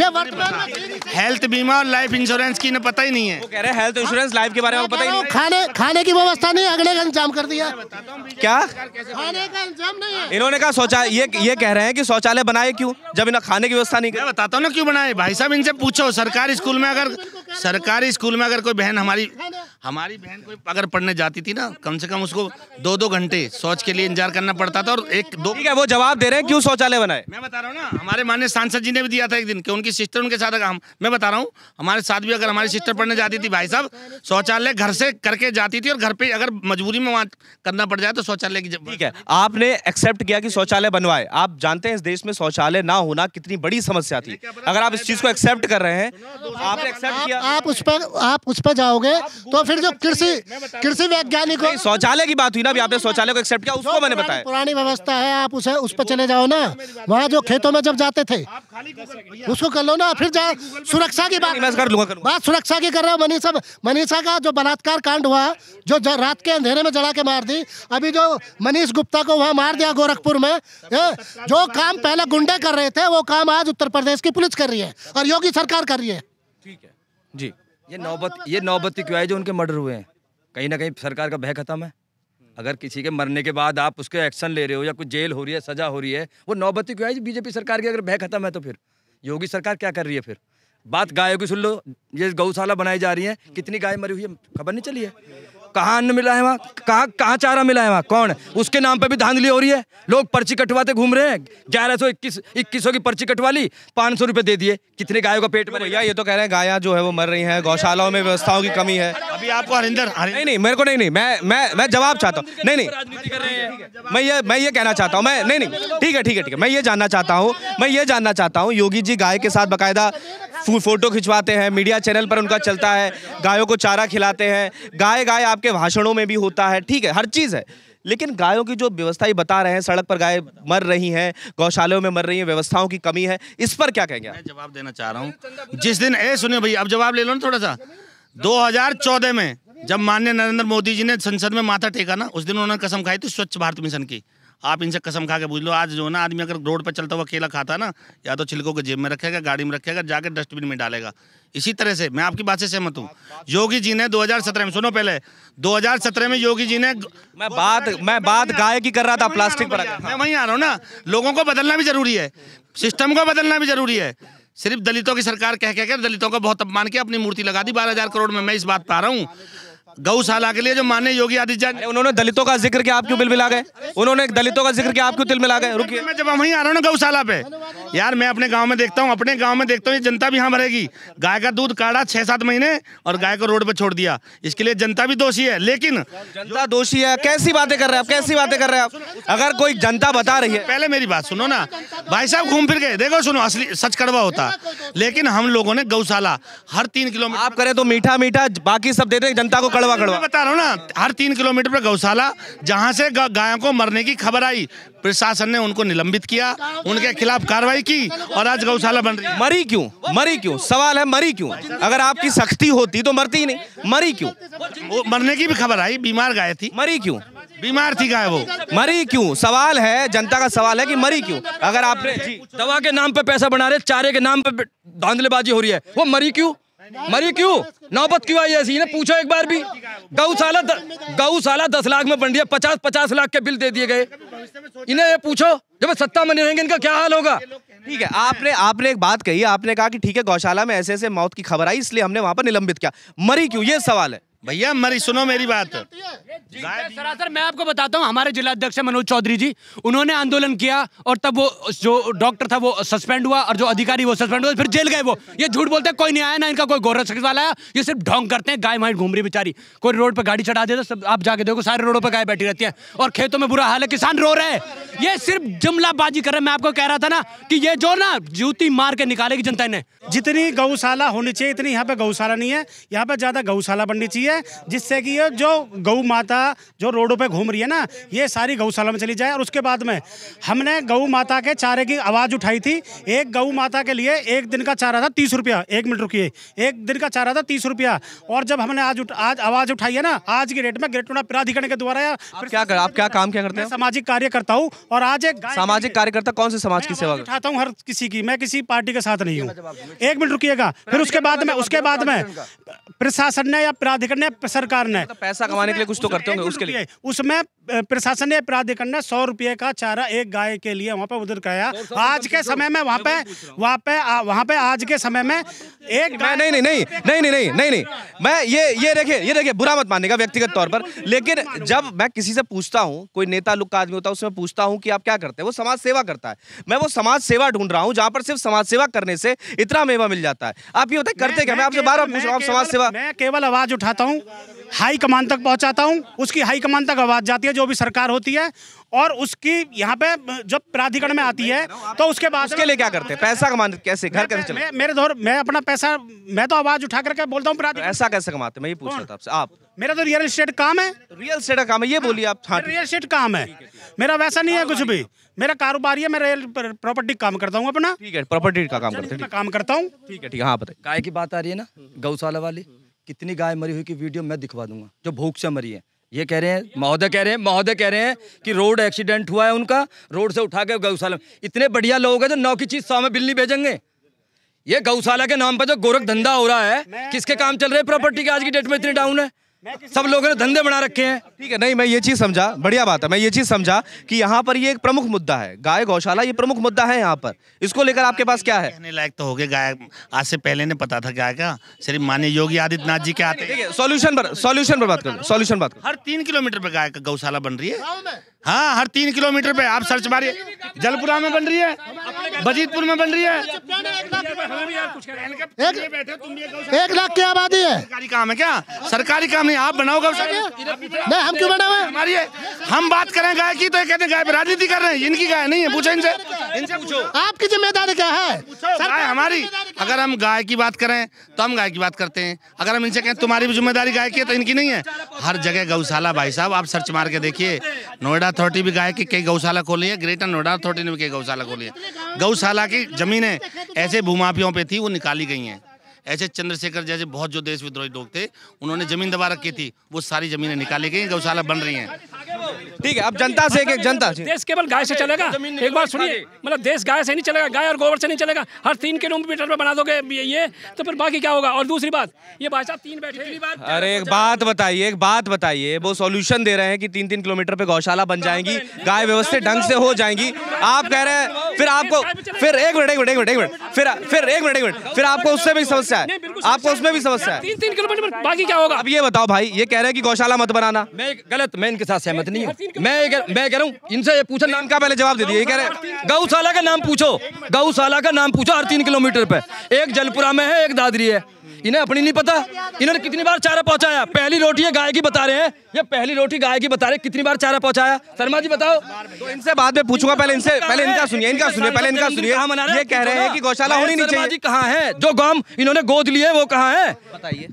Speaker 8: ये वर्तमान हेल्थ बीमा और लाइफ इंश्योरेंस की पता ही नहीं है कह रहे हैं हेल्थ
Speaker 1: इंश्योरेंस लाइफ के बारे में पता ही
Speaker 8: नहीं
Speaker 3: खाने खाने की व्यवस्था नहीं अगले का इंतजाम कर दिया क्या खाने का इंतजाम नहीं
Speaker 1: है इन्होंने कहा शौचालय ये ये कह रहे हैं कि शौचालय बनाए क्यों जब इन्हें खाने की व्यवस्था
Speaker 8: नहीं बताता हूँ ना क्यों बनाए भाई साहब इनसे पूछो सरकारी स्कूल में अगर सरकारी स्कूल में अगर कोई बहन हमारी हमारी बहन कोई अगर पढ़ने जाती थी ना कम से कम उसको दो दो घंटे शौच के लिए इंतजार करना पड़ता था और एक दो ठीक है वो जवाब दे रहे हैं क्यों शौचालय बनाए मैं बता रहा हूँ ना हमारे मान्य सांसद जी ने भी दिया था एक दिन कि उनकी सिस्टर उनके साथ हम मैं बता रहा हूँ हमारे साथ भी अगर हमारी सिस्टर पढ़ने जाती थी भाई साहब शौचालय घर से करके जाती थी और घर पे अगर मजबूरी में वहाँ करना पड़ जाए तो शौचालय की ठीक
Speaker 1: है आपने एक्सेप्ट किया कि शौचालय बनवाए आप जानते हैं इस देश में शौचालय ना होना कितनी बड़ी समस्या थी अगर आप इस चीज को एक्सेप्ट कर रहे हैं
Speaker 3: आप उस पर आप उस पर जाओगे तो फिर जो कृषि कृषि वैज्ञानिक शौचालय की बात हुई ना आपने शौचालय को एक्सेप्ट किया उसको मैंने बताया पुरानी व्यवस्था है आप उसे उस पर चले जाओ ना वहाँ जो खेतों में जब जाते थे उसको कर लो ना फिर सुरक्षा की बात कर लूंगा बात सुरक्षा की कर रहा हूँ मनीषा मनीषा का जो बलात्कार कांड हुआ जो रात के अंधेरे में जला के मार दी अभी जो मनीष गुप्ता को वहाँ मार दिया गोरखपुर में जो काम पहले गुंडे कर रहे थे वो काम आज उत्तर प्रदेश की पुलिस कर रही है और योगी सरकार कर रही है ठीक
Speaker 11: है जी ये नौबत ये नौबत क्यों आई जो उनके मर्डर हुए हैं कहीं ना कहीं सरकार का भय खत्म है अगर किसी के मरने के बाद आप उसके एक्शन ले रहे हो या कुछ जेल हो रही है सजा हो रही है वो नौबती क्यों आई बीजेपी सरकार की अगर भय खत्म है तो फिर योगी सरकार क्या कर रही है फिर बात गायों की सुन लो ये गौशाला बनाई जा रही है कितनी गाय मरी हुई है खबर नहीं चली है कहाँ अन्न मिला है वहाँ कहाँ कहाँ चारा मिला है वहाँ कौन उसके नाम पर भी धांधली हो रही है लोग पर्ची कटवाते घूम रहे हैं ग्यारह सौ इक्कीस इक्कीस की पर्ची कटवा ली
Speaker 1: पाँच सौ रुपये दे दिए कितने गायों का पेट भैया ये तो कह रहे हैं गाय जो है वो मर रही हैं गौशालाओं में व्यवस्थाओं की कमी है अभी आपको हरिंदर नहीं नहीं मेरे को नहीं नहीं मैं मैं मैं जवाब चाहता हूँ नहीं नहीं मैं ये मैं ये कहना चाहता हूँ मैं नहीं नहीं ठीक है ठीक है ठीक है मैं ये जानना चाहता हूँ मैं ये जानना चाहता हूँ योगी जी गाय के साथ बाकायदा फोटो खिंचवाते हैं मीडिया चैनल पर उनका चलता है गायों को चारा खिलाते हैं गाय गाय आपके भाषणों में भी होता है ठीक है हर चीज़ है लेकिन गायों की जो व्यवस्था ही बता रहे हैं सड़क पर गाय मर रही हैं गौशालाओं में मर रही हैं व्यवस्थाओं की कमी है इस पर क्या कहेंगे मैं जवाब देना चाह रहा हूँ जिस दिन ए सुनिए भैया अब जवाब ले लो ना थोड़ा सा 2014
Speaker 8: में जब माननीय नरेंद्र मोदी जी ने संसद में माथा टेका ना उस दिन उन्होंने कसम खाई थी स्वच्छ भारत मिशन की आप इनसे कसम खा के बुझ लो आज जो ना आदमी अगर रोड पर चलता हुआ केला खाता ना या तो छिलकों के जेब में रखेगा गाड़ी में रखेगा जाकर डस्टबिन में डालेगा इसी तरह से मैं आपकी बात से सहमत हूँ योगी जी ने 2017 में सुनो पहले 2017 में योगी जी ने मैं बात मैं बात गाय की कर रहा था प्लास्टिक पर मैं वहीं आ रहा हूँ ना लोगों को बदलना भी जरूरी है सिस्टम को बदलना भी जरूरी है सिर्फ दलितों की सरकार कह कहकर दलितों को बहुत अपमान किया अपनी मूर्ति लगा दी बारह हजार करोड़ में मैं इस बात पर आ रहा हूँ गौशाला के लिए जो माने योगी आदित्य उन्होंने दलितों का जिक्र किया आपको बिल मिला गए
Speaker 1: उन्होंने दलितों का जिक्र किया आप क्यों तिल मिला गए रुकिए
Speaker 8: मैं जब वहीं आ रहा हूँ गौशाला पे यार मैं अपने गाँव में देखता हूँ अपने गाँव में देखता हूँ ये जनता भी यहाँ भरेगी गाय का दूध काढ़ा छह सात महीने और गाय को रोड पर छोड़ दिया इसके लिए जनता भी दोषी है लेकिन जनता दोषी है कैसी बातें कर रहे हैं आप कैसी बातें कर रहे हैं आप अगर कोई जनता बता रही है पहले मेरी बात सुनो ना भाई साहब घूम फिर गए देखो सुनो असली सच कड़वा होता लेकिन हम लोगों ने गौशाला हर तीन किलोमीटर आप करें तो मीठा मीठा बाकी सब
Speaker 1: दे जनता को कड़वा गड़वा बता
Speaker 8: रहा हूँ ना हर तीन किलोमीटर पर गौशाला जहाँ से गायों को मरने की खबर आई प्रशासन ने उनको निलंबित किया उनके खिलाफ कार्रवाई की और आज गौशाला बन रही मरी क्यों मरी क्यों सवाल है मरी क्यों अगर आपकी सख्ती होती तो मरती ही नहीं मरी
Speaker 1: क्यों मरने की भी खबर आई बीमार गाय थी मरी क्यों बीमार थी गाय वो मरी क्यों सवाल है जनता का सवाल है कि मरी क्यों अगर आप दवा के नाम पे पैसा बना रहे
Speaker 11: चारे के नाम पे धांधलेबाजी हो रही है वो मरी क्यों मरी क्यों नौबत क्यों आई ऐसी ने पूछो एक बार भी गौशाला गौशाला दस लाख में बन रही है पचास पचास लाख के बिल दे दिए गए
Speaker 1: इन्हें ये पूछो जब सत्ता में रहेंगे इनका क्या हाल होगा ठीक है आपने आपने एक बात कही आपने कहा कि ठीक है गौशाला में ऐसे ऐसे मौत की खबर आई इसलिए हमने वहां पर निलंबित किया मरी क्यों ये सवाल है
Speaker 4: भैया हमारी सुनो मेरी बात सरासर मैं आपको बताता हूँ हमारे जिला अध्यक्ष मनोज चौधरी जी उन्होंने आंदोलन किया और तब वो जो डॉक्टर था वो सस्पेंड हुआ और जो अधिकारी वो सस्पेंड हुआ फिर जेल गए वो ये झूठ बोलते हैं कोई नहीं आया ना इनका कोई गोरख शख्स वाला आया ये सिर्फ ढोंग करते हैं गाय माइट घूम रही बेचारी कोई रोड पर गाड़ी चढ़ा देता तो सब आप जाके देखो सारे रोडों पर गाय बैठी रहती है और खेतों में बुरा हाल है किसान रो रहे हैं ये सिर्फ जुमलाबाजी कर रहे हैं मैं आपको कह रहा था ना कि ये जो ना जूती मार के निकालेगी जनता ने
Speaker 10: जितनी गौशाला होनी चाहिए इतनी यहाँ पे गौशाला नहीं है यहाँ पे ज्यादा गौशाला बननी चाहिए है जिससे कि ये जो गौ माता जो रोडों पे घूम रही है ना ये सारी गौशाला में चली जाए और उसके बाद में हमने गौ माता के चारे की आवाज़ उठाई थी एक गौ माता के लिए एक दिन का चारा था तीस रुपया एक मिनट रुकिए एक दिन का चारा था तीस रुपया और जब हमने आज उठ, आज आवाज़ उठाई है ना आज की डेट में ग्रेट प्राधिकरण के द्वारा क्या आप क्या काम क्या करते हैं सामाजिक कार्य करता हूँ और आज एक
Speaker 1: सामाजिक कार्यकर्ता कौन से
Speaker 10: समाज की सेवा उठाता हूँ हर किसी की मैं किसी पार्टी के साथ नहीं हूँ एक मिनट रुकिएगा फिर उसके बाद में उसके बाद में प्रशासन ने या प्राधिकरण ने सरकार ने तो
Speaker 1: पैसा कमाने के लिए कुछ तो करते होंगे उसके लिए
Speaker 10: उसमें प्रशासन ने प्राधिकरण ने सौ रुपए का चारा एक गाय के लिए वहाँ पे उधर कराया आज के समय में वहाँ पे वहाँ पे
Speaker 1: वहाँ पे आज के समय में एक नहीं नहीं नहीं नहीं नहीं नहीं नहीं नहीं मैं ये ये देखिए ये देखिए बुरा मत मानेगा व्यक्तिगत तौर पर लेकिन जब मैं किसी से पूछता हूँ कोई नेता लुक का आदमी होता है उसमें पूछता हूँ कि आप क्या करते हैं वो समाज सेवा करता है मैं वो समाज सेवा ढूंढ रहा हूँ जहाँ पर सिर्फ समाज सेवा करने से इतना मेवा मिल जाता है आप ये होता है करते क्या मैं आपसे बार बार पूछ रहा हूँ समाज सेवा मैं
Speaker 10: केवल आवाज उठाता करता हूँ हाई कमान तक पहुँचाता हूँ उसकी हाई कमान तक आवाज़ जाती है जो भी सरकार होती है और उसकी यहाँ पे जब प्राधिकरण में आती है तो उसके बाद उसके लिए क्या करते हैं पैसा कमाते कैसे घर कैसे चले मेरे दौर मैं अपना पैसा मैं तो आवाज़ उठा करके बोलता हूँ प्राधिकरण ऐसा कैसे कमाते मैं ये पूछ रहा था आपसे आप मेरा तो रियल स्टेट काम है रियल स्टेट का काम है ये हाँ, बोलिए आप हाँ रियल स्टेट काम है मेरा वैसा नहीं है कुछ भी मेरा कारोबारी है मैं रियल प्रॉपर्टी काम करता हूँ अपना
Speaker 1: ठीक है प्रॉपर्टी का काम करता हूँ काम करता हूँ ठीक है ठीक है हाँ बताइए
Speaker 11: गाय की बात आ रही है ना गौशाला वाली कितनी गाय मरी हुई की वीडियो मैं दिखवा दूंगा जो भूख से मरी है ये कह रहे हैं महोदय कह रहे हैं महोदय कह रहे हैं कि रोड एक्सीडेंट हुआ है उनका रोड से उठा के गौशाला इतने बढ़िया लोग हैं जो नौ की चीज सौ में बिल्ली भेजेंगे ये गौशाला के नाम पर जो गोरख धंधा हो रहा है किसके काम चल रहे हैं प्रॉपर्टी के आज की डेट में इतनी
Speaker 1: डाउन है सब लोगों ने धंधे बना रखे हैं ठीक है नहीं मैं ये चीज़ समझा बढ़िया बात है मैं ये चीज़ समझा कि यहाँ पर ये एक प्रमुख मुद्दा है गाय गौशाला ये प्रमुख मुद्दा है यहाँ पर इसको लेकर आपके पास क्या है कहने
Speaker 8: लायक तो हो गए गाय आज से पहले ने पता था गाय का सिर्फ मान्य योगी आदित्यनाथ जी के आते पर सोल्यूशन पर बात करो सोल्यूशन बात करो हर तीन किलोमीटर पर गाय का गौशाला बन रही है हाँ हर तीन किलोमीटर पे आप सर्च मारिए जलपुरा में बन रही है बजीतपुर में बन रही है एक लाख की आबादी है सरकारी काम है क्या सरकारी काम नहीं आप बनाओ नहीं हम क्यों बनाओ हमारी हम बात करें गाय की तो ये कहते हैं गाय राजनीति कर रहे हैं इनकी गाय नहीं है पूछो इनसे इनसे पूछो आपकी जिम्मेदारी क्या है गाय हमारी अगर हम गाय की बात करें तो हम गाय की बात करते हैं अगर हम इनसे कहें तुम्हारी भी जिम्मेदारी गाय की है तो इनकी नहीं है हर जगह गौशाला भाई साहब आप सर्च मार के देखिए नोएडा अथॉरिटी भी गाय की कई गौशाला खोली है ग्रेटर नोएडा अथॉरिटी ने भी कई गौशाला खोली है गौशाला की ज़मीनें ऐसे भूमाफियों पर थी वो निकाली गई हैं ऐसे चंद्रशेखर जैसे बहुत जो देश विद्रोही लोग थे उन्होंने ज़मीन
Speaker 5: दबा रखी थी वो सारी ज़मीनें निकाली गई गौशाला बन रही हैं ठीक है अब जनता से एक एक जनता से देश केवल गाय से चलेगा एक बार सुनिए मतलब देश गाय से नहीं चलेगा गाय और गोबर से नहीं चलेगा हर तीन किलोमीटर पर बना दोगे ये तो फिर बाकी क्या होगा और दूसरी बात ये भाई साहब तीन बैठे
Speaker 1: अरे एक बात बताइए एक बात बताइए वो सोल्यूशन दे रहे हैं कि तीन तीन किलोमीटर पे गौशाला बन जाएंगी गाय व्यवस्थित ढंग से हो जाएंगी आप कह रहे हैं फिर आपको फिर एक मिनट एक मिनट एक मिनट एक मिनट फिर फिर एक मिनट एक मिनट फिर आपको उससे भी समस्या है आपको उसमें भी समस्या है
Speaker 5: तीन तीन किलोमीटर बाकी क्या होगा अब ये
Speaker 11: बताओ भाई ये कह रहे हैं कि गौशाला मत बनाना मैं गलत मैं इनके साथ सहमत नहीं हूँ मैं ये मैं कह रहा हूँ इनसे ये पूछा नाम का पहले जवाब दे दिए ये कह रहे गौशाला का नाम पूछो गौशाला का नाम पूछो हर तीन किलोमीटर पे एक जलपुरा में है एक दादरी है इन्हें अपनी नहीं पता इन्होंने कितनी बार चारा पहुंचाया पहली रोटी गाय की बता रहे हैं ये पहली रोटी गाय की बता रहे हैं कितनी बार चारा पहुंचाया शर्मा जी बताओ
Speaker 1: तो इनसे बाद में पूछूंगा पहले इनसे पहले इनका सुनिए इनका सुनिए पहले इनका सुनिए हम ये कह रहे हैं कि गौशाला होनी
Speaker 11: नहीं
Speaker 8: चाहिए कहाँ है जो गांव इन्होंने गोद लिए वो कहाँ है बताइए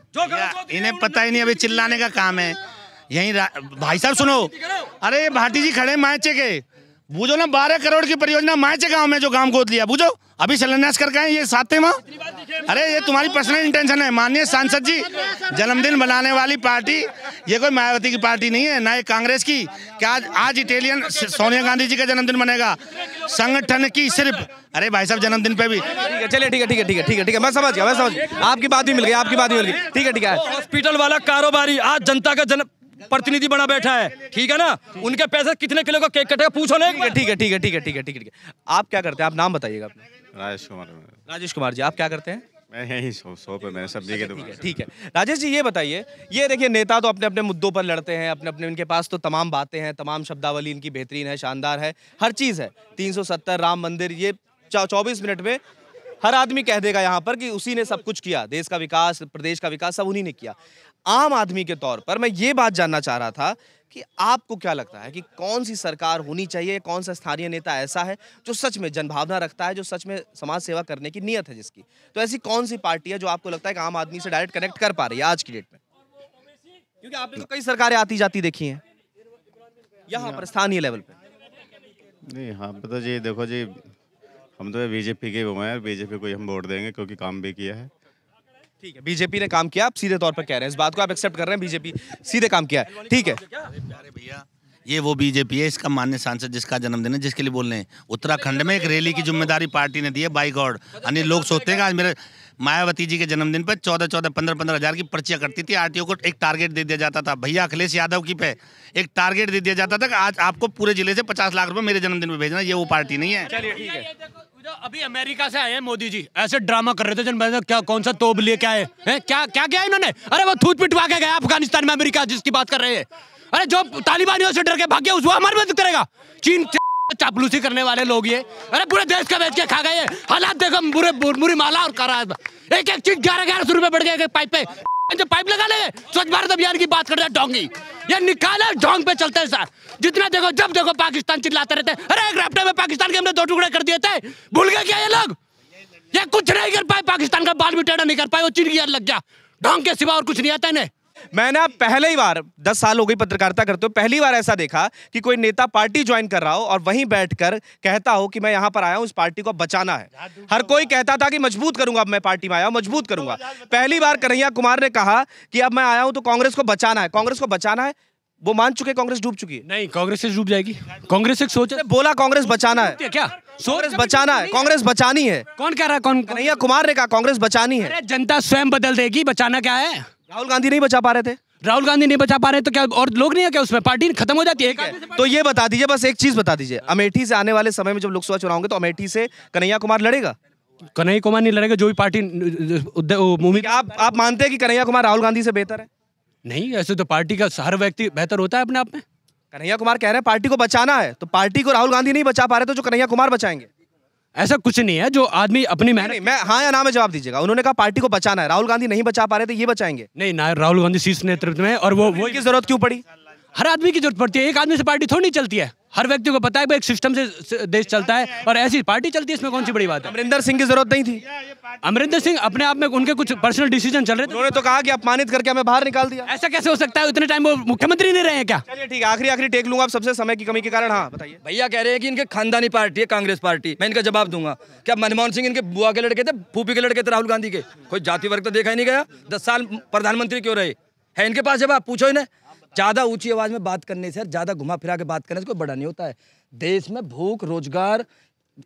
Speaker 8: इन्हें पता ही नहीं अभी चिल्लाने का काम है यही भाई साहब सुनो अरे भाटी जी खड़े मायचे के बुझो ना बारह करोड़ की परियोजना मायचे गाँव में जो गांव गोद लिया बुझो अभी शिलान्यास करके आए ये साथ माँ अरे ये तुम्हारी पर्सनल इंटेंशन है माननीय सांसद जी जन्मदिन बनाने वाली पार्टी ये कोई मायावती की पार्टी नहीं है ना ये कांग्रेस की क्या आज आज सोनिया गांधी जी का जन्मदिन बनेगा संगठन की सिर्फ अरे भाई साहब जन्मदिन पे भी
Speaker 1: ठीक है चलिए
Speaker 8: ठीक है ठीक है ठीक है ठीक है ठीक है मैं समझ गया मैं समझ गया आपकी बात भी मिल गई आपकी बात भी मिल गई ठीक है ठीक है हॉस्पिटल वाला
Speaker 11: कारोबारी आज जनता का जन्म प्रतिनिधि बना बैठा है ठीक है ना उनके पैसे कितने किलो का केक कटेगा
Speaker 1: पूछो ना ठीक है ठीक है ठीक है ठीक है ठीक है ठीक है आप क्या करते हैं आप नाम बताइएगा राजेश कुमार राजेश कुमार जी आप क्या करते हैं मैं यही सो सो पे मैं सब्जी के अच्छा, दुकान ठीक है राजेश जी ये बताइए ये देखिए नेता तो अपने अपने मुद्दों पर लड़ते हैं अपने अपने इनके पास तो तमाम बातें हैं तमाम शब्दावली इनकी बेहतरीन है शानदार है हर चीज़ है 370 राम मंदिर ये चौबीस मिनट में हर आदमी कह देगा यहाँ पर कि उसी ने सब कुछ किया देश का विकास प्रदेश का विकास सब उन्हीं ने किया आम आदमी के तौर पर मैं ये बात जानना चाह रहा था कि आपको क्या लगता है कि कौन सी सरकार होनी चाहिए कौन सा स्थानीय नेता ऐसा है जो सच में जनभावना रखता है जो सच में समाज सेवा करने की नीयत है जिसकी तो ऐसी कौन सी पार्टी है जो आपको लगता है कि आम आदमी से डायरेक्ट कनेक्ट कर पा रही है आज की डेट में क्योंकि आपने तो कई सरकारें आती जाती देखी हैं यहाँ पर स्थानीय लेवल पर
Speaker 2: नहीं हाँ पता जी देखो जी हम तो बीजेपी के हुए हैं बीजेपी को हम वोट देंगे क्योंकि काम भी किया है ठीक है
Speaker 1: बीजेपी ने काम किया आप सीधे तौर पर कह रहे हैं इस बात को आप एक्सेप्ट कर रहे हैं बीजेपी सीधे काम किया है ठीक है ये वो बीजेपी है
Speaker 8: इसका मान्य सांसद जिसका जन्मदिन है जिसके लिए बोल रहे हैं उत्तराखंड में एक रैली की जिम्मेदारी पार्टी ने दी है बाई गॉड अन्य लोग सोचते हैं आज मेरे मायावती जी के जन्मदिन पर चौदह चौदह पंद्रह पंद्रह हज़ार की पर्चियाँ करती थी आरटीओ को एक टारगेट दे दिया जाता था भैया अखिलेश यादव की पे एक टारगेट दे दिया जाता था कि आज आपको पूरे जिले से पचास लाख रुपये मेरे जन्मदिन पर भेजना ये वो पार्टी नहीं है
Speaker 4: अभी अमेरिका से आए हैं मोदी जी ऐसे ड्रामा कर रहे थे जन क्या कौन सा तोब लिए क्या है, हैं क्या क्या क्या इन्होंने अरे वो थूत पिटवा के गया अफगानिस्तान में अमेरिका जिसकी बात कर रहे हैं अरे जो तालिबानियों से डर के भाग गया उसको हमारी मदद करेगा चीन चापलूसी करने वाले लोग ये अरे पूरे देश का बेच के खा गए हालात देखो बुरे बुरी माला और करा एक एक चीज ग्यारह ग्यारह सौ रुपए बढ़ गए पाइप पे जो पाइप लगा ले स्वच्छ भारत अभियान की बात कर रहे हैं डोंगी ये निकाले ढोंग पे चलते हैं सर जितना देखो जब देखो पाकिस्तान चिल्लाते रहते अरे एक रैप्टर में पाकिस्तान के हमने दो टुकड़े कर दिए थे भूल गए क्या ये लोग ये कुछ नहीं कर पाए पाकिस्तान का बाल भी टेढ़ा नहीं कर पाए वो चिड़िया लग गया ढोंग के सिवा और कुछ नहीं आता इन्हें मैंने
Speaker 1: ना पहली बार दस साल हो गई पत्रकारिता करते हो पहली बार ऐसा देखा कि कोई नेता पार्टी ज्वाइन कर रहा हो और वहीं बैठकर कहता हो कि मैं यहाँ पर आया हूँ इस पार्टी को बचाना है हर कोई कहता था कि मजबूत करूंगा अब मैं पार्टी में आया हूँ मजबूत करूंगा तो पहली बार कन्हैया कुमार ने कहा कि अब मैं आया हूँ तो कांग्रेस को बचाना है कांग्रेस को बचाना है वो मान चुके कांग्रेस डूब चुकी है नहीं कांग्रेस डूब जाएगी कांग्रेस एक सोच बोला कांग्रेस बचाना है क्या कांग्रेस बचाना है कांग्रेस बचानी है
Speaker 4: कौन कह रहा है कौन कन्हैया
Speaker 1: कुमार ने कहा कांग्रेस बचानी है जनता स्वयं बदल देगी बचाना क्या है राहुल गांधी नहीं बचा पा रहे थे राहुल गांधी नहीं बचा पा रहे तो क्या और लोग नहीं है क्या उसमें पार्टी खत्म हो जाती है तो ये बता दीजिए बस एक चीज बता दीजिए अमेठी से आने वाले समय में जब लोकसभा चुनाव होंगे तो अमेठी से कन्हैया कुमार लड़ेगा कन्हैया कुमार नहीं
Speaker 4: लड़ेगा जो भी पार्टी आप आप मानते हैं कि कन्हैया कुमार राहुल गांधी से बेहतर है नहीं ऐसे तो पार्टी का हर व्यक्ति बेहतर होता है अपने आप में कन्हैया कुमार कह रहे हैं पार्टी को बचाना है तो पार्टी को राहुल गांधी नहीं बचा पा रहे तो जो कन्हैया कुमार बचाएंगे ऐसा कुछ नहीं है जो आदमी अपनी मेहनत मैं
Speaker 1: हाँ या ना में जवाब दीजिएगा उन्होंने कहा पार्टी को बचाना है राहुल गांधी नहीं बचा पा रहे थे ये बचाएंगे
Speaker 4: नहीं ना राहुल गांधी शीर्ष नेतृत्व में और वो वो की जरूरत क्यों पड़ी हर आदमी की जरूरत पड़ती है एक आदमी से पार्टी थोड़ी चलती है हर व्यक्ति को पता है भाई एक सिस्टम से देश चलता है और ऐसी पार्टी चलती है इसमें कौन सी बड़ी बात है अमरिंदर सिंह की जरूरत नहीं थी अमरिंदर सिंह अपने आप में उनके कुछ पर्सनल डिसीजन चल रहे थे उन्होंने तो कहा कि अपमानित करके हमें बाहर निकाल दिया ऐसा कैसे हो सकता है इतने टाइम वो मुख्यमंत्री नहीं
Speaker 1: रहे हैं क्या ठीक है आखिरी आखिरी टेक लूंगा आप सबसे समय की कमी के कारण हाँ बताइए
Speaker 11: भैया कह रहे हैं कि इनके खानदानी पार्टी है कांग्रेस पार्टी मैं इनका जवाब दूंगा क्या मनमोहन सिंह इनके बुआ के लड़के थे फूफी के लड़के थे राहुल गांधी के कोई जाति वर्ग तो देखा ही नहीं गया दस साल प्रधानमंत्री क्यों रहे है इनके पास जवाब पूछो इन्हें ज़्यादा ऊंची आवाज़ में बात करने से ज़्यादा घुमा फिरा के बात करने से कोई बड़ा नहीं होता है देश में भूख रोजगार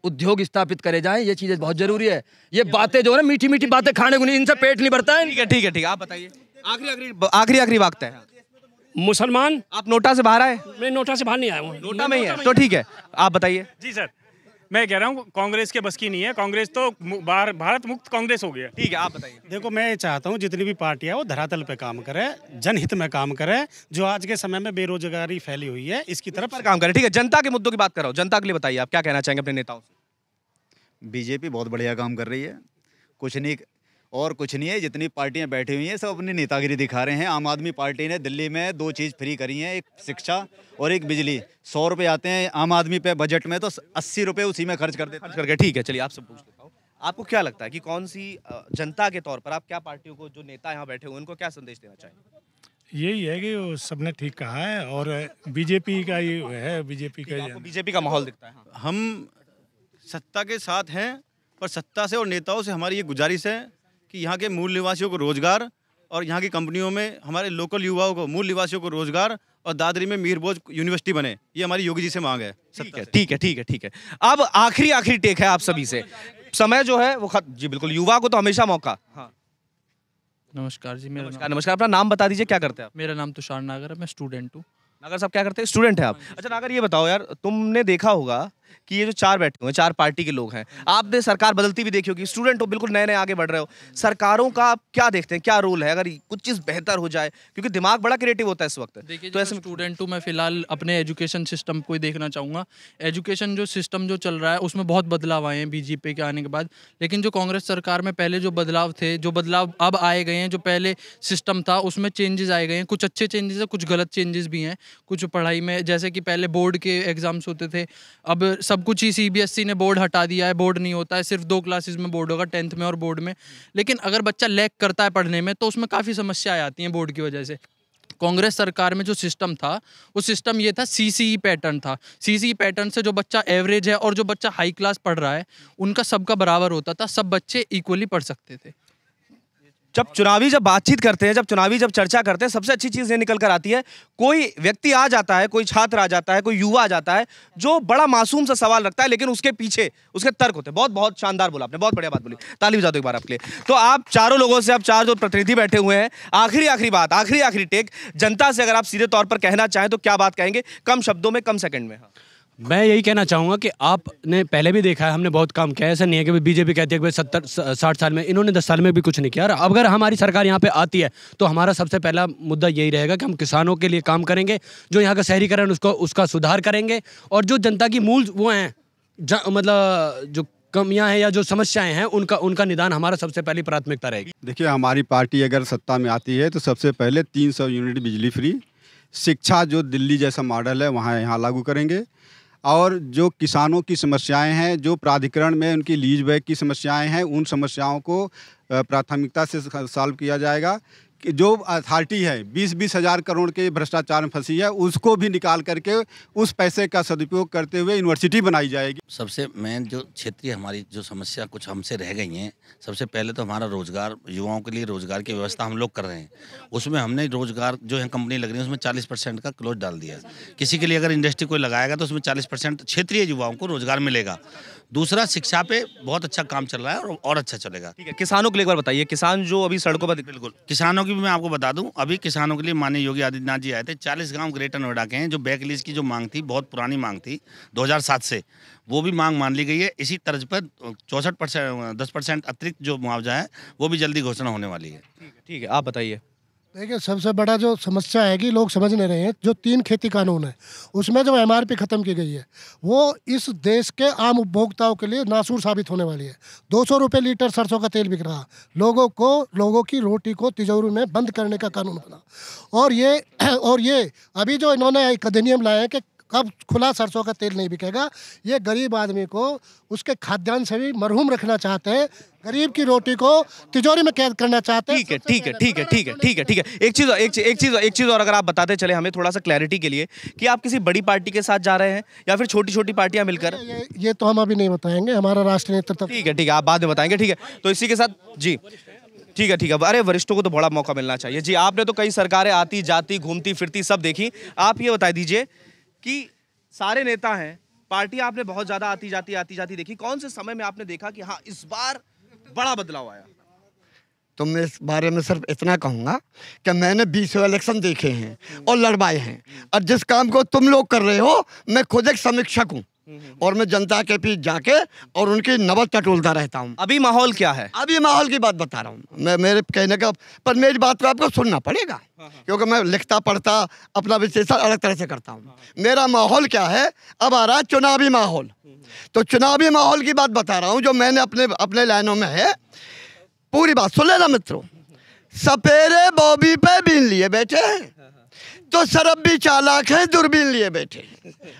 Speaker 11: उद्योग स्थापित करे जाए ये चीज़ें बहुत जरूरी है ये
Speaker 1: बातें जो है ना मीठी मीठी बातें खाने को नहीं इनसे पेट नहीं भरता है ठीक है ठीक है ठीक आप बताइए आखिरी आखिरी आखिरी आखिरी वक्त है मुसलमान आप नोटा से बाहर आए
Speaker 5: मैं नोटा से बाहर नहीं आया हूँ नोटा
Speaker 9: में ही है तो ठीक है आप बताइए जी सर मैं कह रहा हूँ कांग्रेस के बस की नहीं है कांग्रेस तो भारत मुक्त कांग्रेस हो गया ठीक है आप बताइए
Speaker 10: देखो मैं ये चाहता हूँ जितनी भी पार्टियाँ वो धरातल पे काम करे जनहित में काम करे जो आज के समय में बेरोजगारी फैली हुई है इसकी तरफ पर काम करे ठीक है जनता के मुद्दों की बात
Speaker 7: करो जनता के लिए बताइए आप क्या कहना चाहेंगे अपने नेताओं से बीजेपी बहुत बढ़िया काम कर रही है कुछ नहीं और कुछ नहीं है जितनी पार्टियां बैठी हुई हैं सब अपनी नेतागिरी दिखा रहे हैं आम आदमी पार्टी ने दिल्ली में दो चीज़ फ्री करी हैं एक शिक्षा और एक बिजली सौ रुपये आते हैं आम आदमी पे बजट में तो अस्सी रुपये उसी में खर्च कर देते खर्च करके ठीक है चलिए आप सब पूछ लेता हूँ
Speaker 1: आपको क्या लगता है कि कौन सी जनता के तौर पर आप क्या पार्टियों को जो नेता यहाँ बैठे हुए उनको क्या संदेश देना चाहेंगे
Speaker 2: यही है कि सबने ठीक कहा है और बीजेपी का ही है बीजेपी का बीजेपी का माहौल दिखता है हाँ। हम सत्ता के साथ हैं पर सत्ता से और नेताओं से हमारी ये गुजारिश है कि यहाँ के मूल निवासियों को रोजगार और यहाँ की कंपनियों में हमारे लोकल युवाओं को मूल निवासियों को रोजगार और दादरी में मीरबोज यूनिवर्सिटी बने ये हमारी योगी जी से मांग है
Speaker 1: ठीक है ठीक है ठीक है ठीक है अब आखिरी आखिरी टेक है आप सभी से समय जो है वो खत जी बिल्कुल युवा को तो हमेशा मौका हाँ
Speaker 4: नमस्कार जी मेरा नमस्कार
Speaker 1: नमस्कार अपना नाम बता दीजिए क्या करते हैं
Speaker 4: आप मेरा नाम तुषार नागर है मैं स्टूडेंट हूँ
Speaker 1: नागर साहब क्या करते हैं स्टूडेंट है आप हाँ अच्छा नागर ये बताओ यार तुमने देखा होगा कि ये जो चार बैठे हुए हैं चार पार्टी के लोग हैं आपने सरकार बदलती भी देखी होगी स्टूडेंट हो तो बिल्कुल नए नए आगे बढ़ रहे हो सरकारों का आप क्या देखते हैं क्या रोल है अगर कुछ चीज़ बेहतर हो जाए क्योंकि
Speaker 4: दिमाग बड़ा क्रिएटिव होता है इस वक्त तो ऐसे स्टूडेंट हूँ मैं फिलहाल अपने एजुकेशन सिस्टम को ही देखना चाहूंगा एजुकेशन जो सिस्टम जो चल रहा है उसमें बहुत बदलाव आए हैं बीजेपी के आने के बाद लेकिन जो कांग्रेस सरकार में पहले जो बदलाव थे जो बदलाव अब आए गए हैं जो पहले सिस्टम था उसमें चेंजेस आए गए हैं कुछ अच्छे चेंजेस है कुछ गलत चेंजेस भी हैं कुछ पढ़ाई में जैसे कि पहले बोर्ड के एग्ज़ाम्स होते थे अब सब कुछ ही सीबीएसई e ने बोर्ड हटा दिया है बोर्ड नहीं होता है सिर्फ दो क्लासेस में बोर्ड होगा टेंथ में और बोर्ड में लेकिन अगर बच्चा लैक करता है पढ़ने में तो उसमें काफ़ी समस्याएं आती हैं बोर्ड की वजह से कांग्रेस सरकार में जो सिस्टम था वो सिस्टम ये था सीसीई पैटर्न e था सीसीई पैटर्न e से जो बच्चा एवरेज है और जो बच्चा हाई क्लास पढ़ रहा है उनका सबका बराबर होता था सब बच्चे इक्वली पढ़ सकते थे जब चुनावी जब बातचीत करते हैं जब चुनावी जब चर्चा करते हैं सबसे अच्छी
Speaker 1: चीज़ ये निकल कर आती है कोई व्यक्ति आ जाता है कोई छात्र आ जाता है कोई युवा आ जाता है जो बड़ा मासूम सा सवाल रखता है लेकिन उसके पीछे उसके तर्क होते हैं बहुत बहुत शानदार बोला आपने बहुत बढ़िया बात बोली ताली बजा दो एक बार आपके लिए तो आप चारों लोगों से आप चार जो प्रतिनिधि बैठे हुए हैं आखिरी आखिरी बात आखिरी आखिरी टेक जनता से अगर आप सीधे तौर पर कहना चाहें तो क्या बात कहेंगे कम शब्दों में कम सेकेंड में हाँ
Speaker 9: मैं
Speaker 4: यही कहना चाहूँगा कि आपने पहले भी देखा है हमने बहुत काम किया है ऐसा नहीं है कि बीजेपी कहती है कि सत्तर साठ साल में इन्होंने दस साल में भी कुछ नहीं किया और अगर हमारी सरकार यहाँ पे आती है तो हमारा सबसे पहला मुद्दा यही रहेगा कि हम किसानों के लिए काम करेंगे जो यहाँ का शहरीकरण उसको उसका सुधार करेंगे और जो जनता की मूल वो हैं मतलब जो कमियाँ हैं या जो समस्याएं हैं उनका उनका निदान हमारा सबसे पहली प्राथमिकता रहेगी
Speaker 6: देखिए हमारी पार्टी अगर सत्ता में आती है तो सबसे पहले तीन यूनिट बिजली फ्री शिक्षा जो दिल्ली जैसा मॉडल है वहाँ यहाँ लागू करेंगे और जो किसानों की समस्याएं हैं जो प्राधिकरण में उनकी लीज बैग की समस्याएं हैं उन समस्याओं को प्राथमिकता से सॉल्व किया जाएगा जो अथॉरिटी है बीस बीस हज़ार करोड़ के भ्रष्टाचार में फंसी है उसको भी निकाल करके उस पैसे का सदुपयोग करते
Speaker 8: हुए यूनिवर्सिटी बनाई जाएगी सबसे मेन जो क्षेत्रीय हमारी जो समस्या कुछ हमसे रह गई हैं सबसे पहले तो हमारा रोज़गार युवाओं के लिए रोज़गार की व्यवस्था हम लोग कर रहे हैं उसमें हमने रोज़गार जो है कंपनी लग रही है उसमें चालीस का क्लोज डाल दिया किसी के लिए अगर इंडस्ट्री कोई लगाएगा तो उसमें चालीस क्षेत्रीय युवाओं को रोज़गार मिलेगा दूसरा शिक्षा पे बहुत अच्छा काम चल रहा है और, और अच्छा चलेगा ठीक है किसानों के लिए एक बार बताइए किसान जो अभी सड़कों पर बिल्कुल किसानों की भी मैं आपको बता दूं अभी किसानों के लिए माननीय योगी आदित्यनाथ जी आए थे चालीस गाँव ग्रेटर नोएडा के हैं जो बैक लीज की जो मांग थी बहुत पुरानी मांग थी दो से वो भी मांग मान ली गई है इसी तर्ज पर चौसठ परसेंट दस परसेंट अतिरिक्त जो मुआवजा है वो भी जल्दी घोषणा होने वाली है ठीक है आप बताइए
Speaker 3: देखिए सबसे बड़ा जो समस्या है कि लोग समझ नहीं रहे हैं जो तीन खेती कानून है उसमें जो एम ख़त्म की गई है वो इस देश के आम उपभोक्ताओं के लिए नासूर साबित होने वाली है दो सौ रुपये लीटर सरसों का तेल बिक रहा लोगों को लोगों की रोटी को तिजोरी में बंद करने का कानून बना और ये *clears throat* और ये अभी जो इन्होंने एक अधिनियम लाया है कि कब खुला सरसों का तेल नहीं बिकेगा ये गरीब आदमी को उसके खाद्यान्न से भी मरहूम रखना चाहते हैं गरीब की रोटी को तिजोरी में कैद करना चाहते हैं
Speaker 1: ठीक है ठीक है ठीक है ठीक है ठीक है ठीक है एक चीज़ एक एक चीज़ एक चीज़ और अगर आप बताते चले हमें थोड़ा सा क्लैरिटी के लिए कि आप किसी बड़ी पार्टी के साथ जा रहे हैं या फिर छोटी छोटी
Speaker 3: पार्टियां मिलकर ये तो हम अभी नहीं बताएंगे हमारा राष्ट्र नेतृत्व ठीक
Speaker 1: है ठीक है आप बाद में बताएंगे ठीक है तो इसी के साथ जी ठीक है ठीक है अरे वरिष्ठों को तो बड़ा मौका मिलना चाहिए जी आपने तो कई सरकारें आती जाती घूमती फिरती सब देखी आप ये बता दीजिए कि सारे नेता हैं पार्टी आपने बहुत ज़्यादा आती जाती आती जाती देखी कौन से समय में आपने देखा कि हाँ इस बार बड़ा बदलाव आया
Speaker 12: तो मैं इस बारे में सिर्फ इतना कहूँगा कि मैंने बीस इलेक्शन देखे हैं और लड़वाए हैं और जिस काम को तुम लोग कर रहे हो मैं खुद एक समीक्षक हूँ और मैं जनता के बीच जाके और उनकी नबज टटोलता रहता हूँ अभी माहौल क्या है अभी माहौल की बात बता रहा हूँ मैं मेरे कहने का पर मेरी बात को आपको सुनना पड़ेगा हाँ, हाँ। क्योंकि मैं लिखता पढ़ता अपना विश्लेषण अलग तरह से करता हूँ मेरा माहौल क्या है अब आ रहा है चुनावी माहौल तो चुनावी माहौल की बात बता रहा हूँ जो मैंने अपने अपने लाइनों में है पूरी बात सुन लेना मित्रों सपेरे बॉबी पे बीन लिए बैठे हैं तो सरब भी चालाक हैं दूरबीन लिए बैठे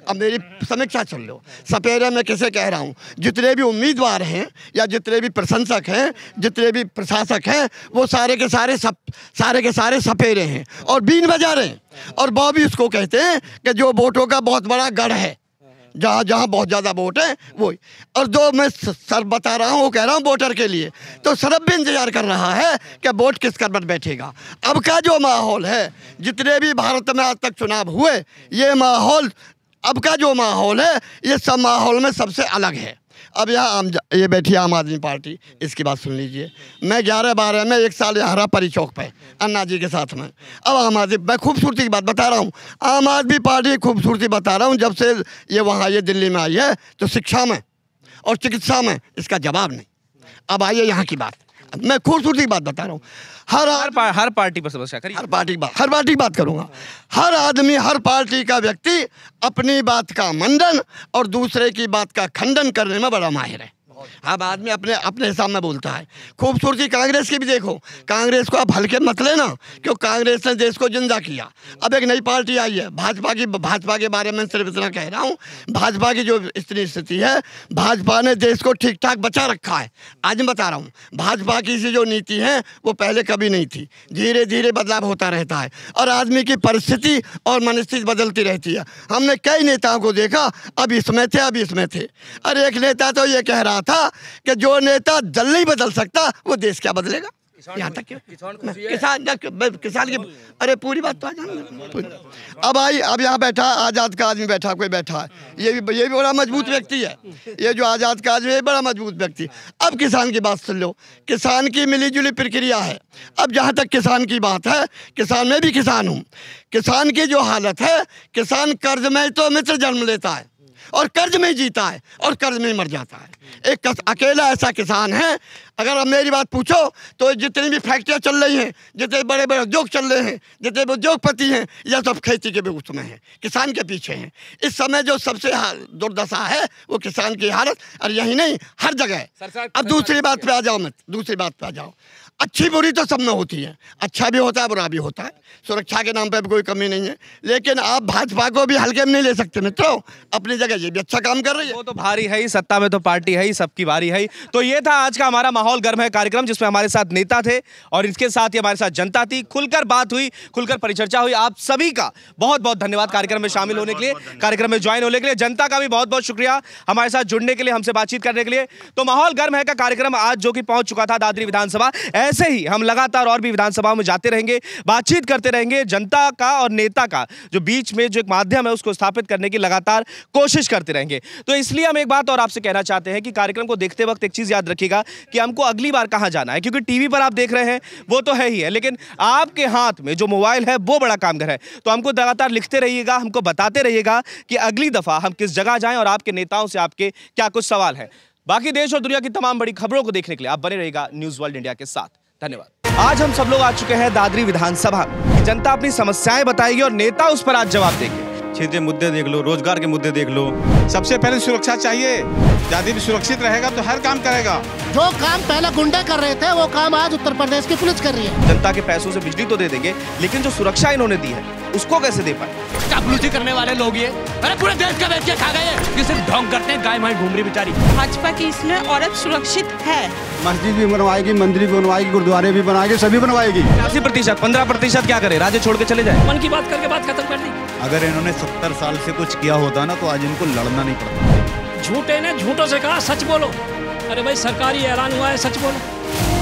Speaker 12: अब मेरी समीक्षा सुन लो सपेरे में कैसे कह रहा हूँ जितने भी उम्मीदवार हैं या जितने भी प्रशंसक हैं जितने भी प्रशासक हैं वो सारे के सारे सप सारे के सारे सपेरे हैं और बीन बजा रहे हैं और बॉबी उसको कहते हैं कि जो वोटों का बहुत बड़ा गढ़ है जहाँ जहाँ बहुत ज़्यादा वोट हैं वो और जो मैं सर बता रहा हूँ वो कह रहा हूँ वोटर के लिए तो सरब भी इंतजार कर रहा है कि वोट किस कर बैठेगा अब का जो माहौल है जितने भी भारत में आज तक चुनाव हुए ये माहौल अब का जो माहौल है ये सब माहौल में सबसे अलग है अब यहाँ आम ये बैठी आम आदमी पार्टी इसकी बात सुन लीजिए मैं ग्यारह बारह में एक साल यहाँ रहा परी चौक पर अन्ना जी के साथ में अब आम आदमी मैं खूबसूरती की बात बता रहा हूँ आम आदमी पार्टी खूबसूरती बता रहा हूँ जब से ये वहाँ ये दिल्ली में आई है तो शिक्षा में और चिकित्सा में इसका जवाब नहीं अब आइए यहाँ की बात मैं खूबसूरती बात बता रहा हूँ हर हर, पा, हर पार्टी पर समस्या अच्छा करिए हर पार्टी की बात हर पार्टी की बात करूँगा हर आदमी हर पार्टी का व्यक्ति अपनी बात का मंडन और दूसरे की बात का खंडन करने में बड़ा माहिर है अब हाँ, आदमी अपने अपने हिसाब में बोलता है खूबसूरती कांग्रेस की भी देखो कांग्रेस को आप हल्के मत लेना क्यों कांग्रेस ने देश को जिंदा किया अब एक नई पार्टी आई है भाजपा की भाजपा के बारे में सिर्फ इतना कह रहा हूँ भाजपा की जो इतनी स्थिति है भाजपा ने देश को ठीक ठाक बचा रखा है आज मैं बता रहा हूँ भाजपा की जो नीति है वो पहले कभी नहीं थी धीरे धीरे बदलाव होता रहता है और आदमी की परिस्थिति और मनस्थिति बदलती रहती है हमने कई नेताओं को देखा अब इसमें थे अब इसमें थे अरे एक नेता तो ये कह रहा था कि जो नेता जल नहीं बदल सकता वो देश क्या बदलेगा यहाँ तक किसान किसान किसान की अरे पूरी बात तो आ जाए अब आई अब यहाँ बैठा आज़ाद का आदमी बैठा कोई बैठा है ये भी ये भी बड़ा मजबूत व्यक्ति है ये जो आज़ाद का आदमी है बड़ा मजबूत व्यक्ति अब किसान की बात सुन लो किसान की मिलीजुली प्रक्रिया है अब जहाँ तक किसान की बात है किसान में भी किसान हूँ किसान की जो हालत है किसान कर्ज में तो मित्र जन्म लेता है और कर्ज में जीता है और कर्ज में मर जाता है एक अकेला ऐसा किसान है अगर आप मेरी बात पूछो तो जितनी भी फैक्ट्रियाँ चल रही हैं जितने बड़े बड़े उद्योग चल रहे हैं जितने उद्योगपति हैं यह सब खेती के भी उसमें हैं किसान के पीछे हैं इस समय जो सबसे दुर्दशा है वो किसान की हालत और यही नहीं हर जगह अब दूसरी बात पर आ जाओ मैं दूसरी बात पर आ जाओ अच्छी बुरी तो सब में होती है अच्छा भी होता है बुरा भी होता है सुरक्षा के नाम पर भी कोई कमी नहीं है लेकिन आप भाजपा को भी हल्के में नहीं ले सकते मित्रों अपनी जगह ये भी अच्छा
Speaker 1: काम कर रही है वो तो भारी है ही सत्ता में तो पार्टी है ही सबकी भारी है ही तो ये था आज का हमारा माहौल गर्म है कार्यक्रम जिसमें हमारे साथ नेता थे और इसके साथ ही हमारे साथ जनता थी खुलकर बात हुई खुलकर परिचर्चा हुई आप सभी का बहुत बहुत धन्यवाद कार्यक्रम में शामिल होने के लिए कार्यक्रम में ज्वाइन होने के लिए जनता का भी बहुत बहुत शुक्रिया हमारे साथ जुड़ने के लिए हमसे बातचीत करने के लिए तो माहौल गर्म है का कार्यक्रम आज जो कि पहुंच चुका था दादरी विधानसभा ऐसे ही हम लगातार और भी विधानसभा में जाते रहेंगे बातचीत करते रहेंगे जनता का और नेता का जो बीच में जो एक माध्यम है उसको स्थापित करने की लगातार कोशिश करते रहेंगे तो इसलिए हम एक बात और आपसे कहना चाहते हैं कि कार्यक्रम को देखते वक्त एक चीज़ याद रखिएगा कि हमको अगली बार कहाँ जाना है क्योंकि टीवी पर आप देख रहे हैं वो तो है ही है लेकिन आपके हाथ में जो मोबाइल है वो बड़ा कामगर है तो हमको लगातार लिखते रहिएगा हमको बताते रहिएगा कि अगली दफ़ा हम किस जगह जाएँ और आपके नेताओं से आपके क्या कुछ सवाल हैं बाकी देश और दुनिया की तमाम बड़ी खबरों को देखने के लिए आप बने रहेगा न्यूज वर्ल्ड इंडिया के साथ धन्यवाद आज हम सब लोग आ चुके हैं दादरी विधानसभा जनता अपनी समस्याएं बताएगी और नेता उस पर आज जवाब देंगे क्षेत्रीय मुद्दे देख लो रोजगार के मुद्दे देख लो सबसे पहले सुरक्षा चाहिए जाति भी सुरक्षित रहेगा तो हर काम करेगा
Speaker 3: जो काम पहले गुंडे कर रहे थे वो काम आज उत्तर प्रदेश की पुलिस कर रही है
Speaker 1: जनता के पैसों से बिजली तो दे देंगे लेकिन जो सुरक्षा इन्होंने
Speaker 4: दी है उसको कैसे दे पाए चापलूसी करने वाले लोग ये अरे पूरे देश का बेच के खा गए ये सिर्फ ढोंग करते हैं गाय माई घूम रही बेचारी भाजपा की इसमें औरत सुरक्षित है
Speaker 6: मस्जिद भी बनवाएगी मंदिर भी बनवाएगी गुरुद्वारे भी बनाएगी सभी बनवाएगी
Speaker 7: अस्सी प्रतिशत पंद्रह प्रतिशत क्या करे राज्य छोड़ के चले जाए
Speaker 5: मन की बात करके बात खत्म कर दी
Speaker 7: अगर इन्होंने सत्तर साल से कुछ किया होता ना तो आज इनको लड़ना नहीं पड़ता
Speaker 5: झूठे ने झूठों से कहा सच बोलो अरे भाई सरकारी ऐलान हुआ है सच बोलो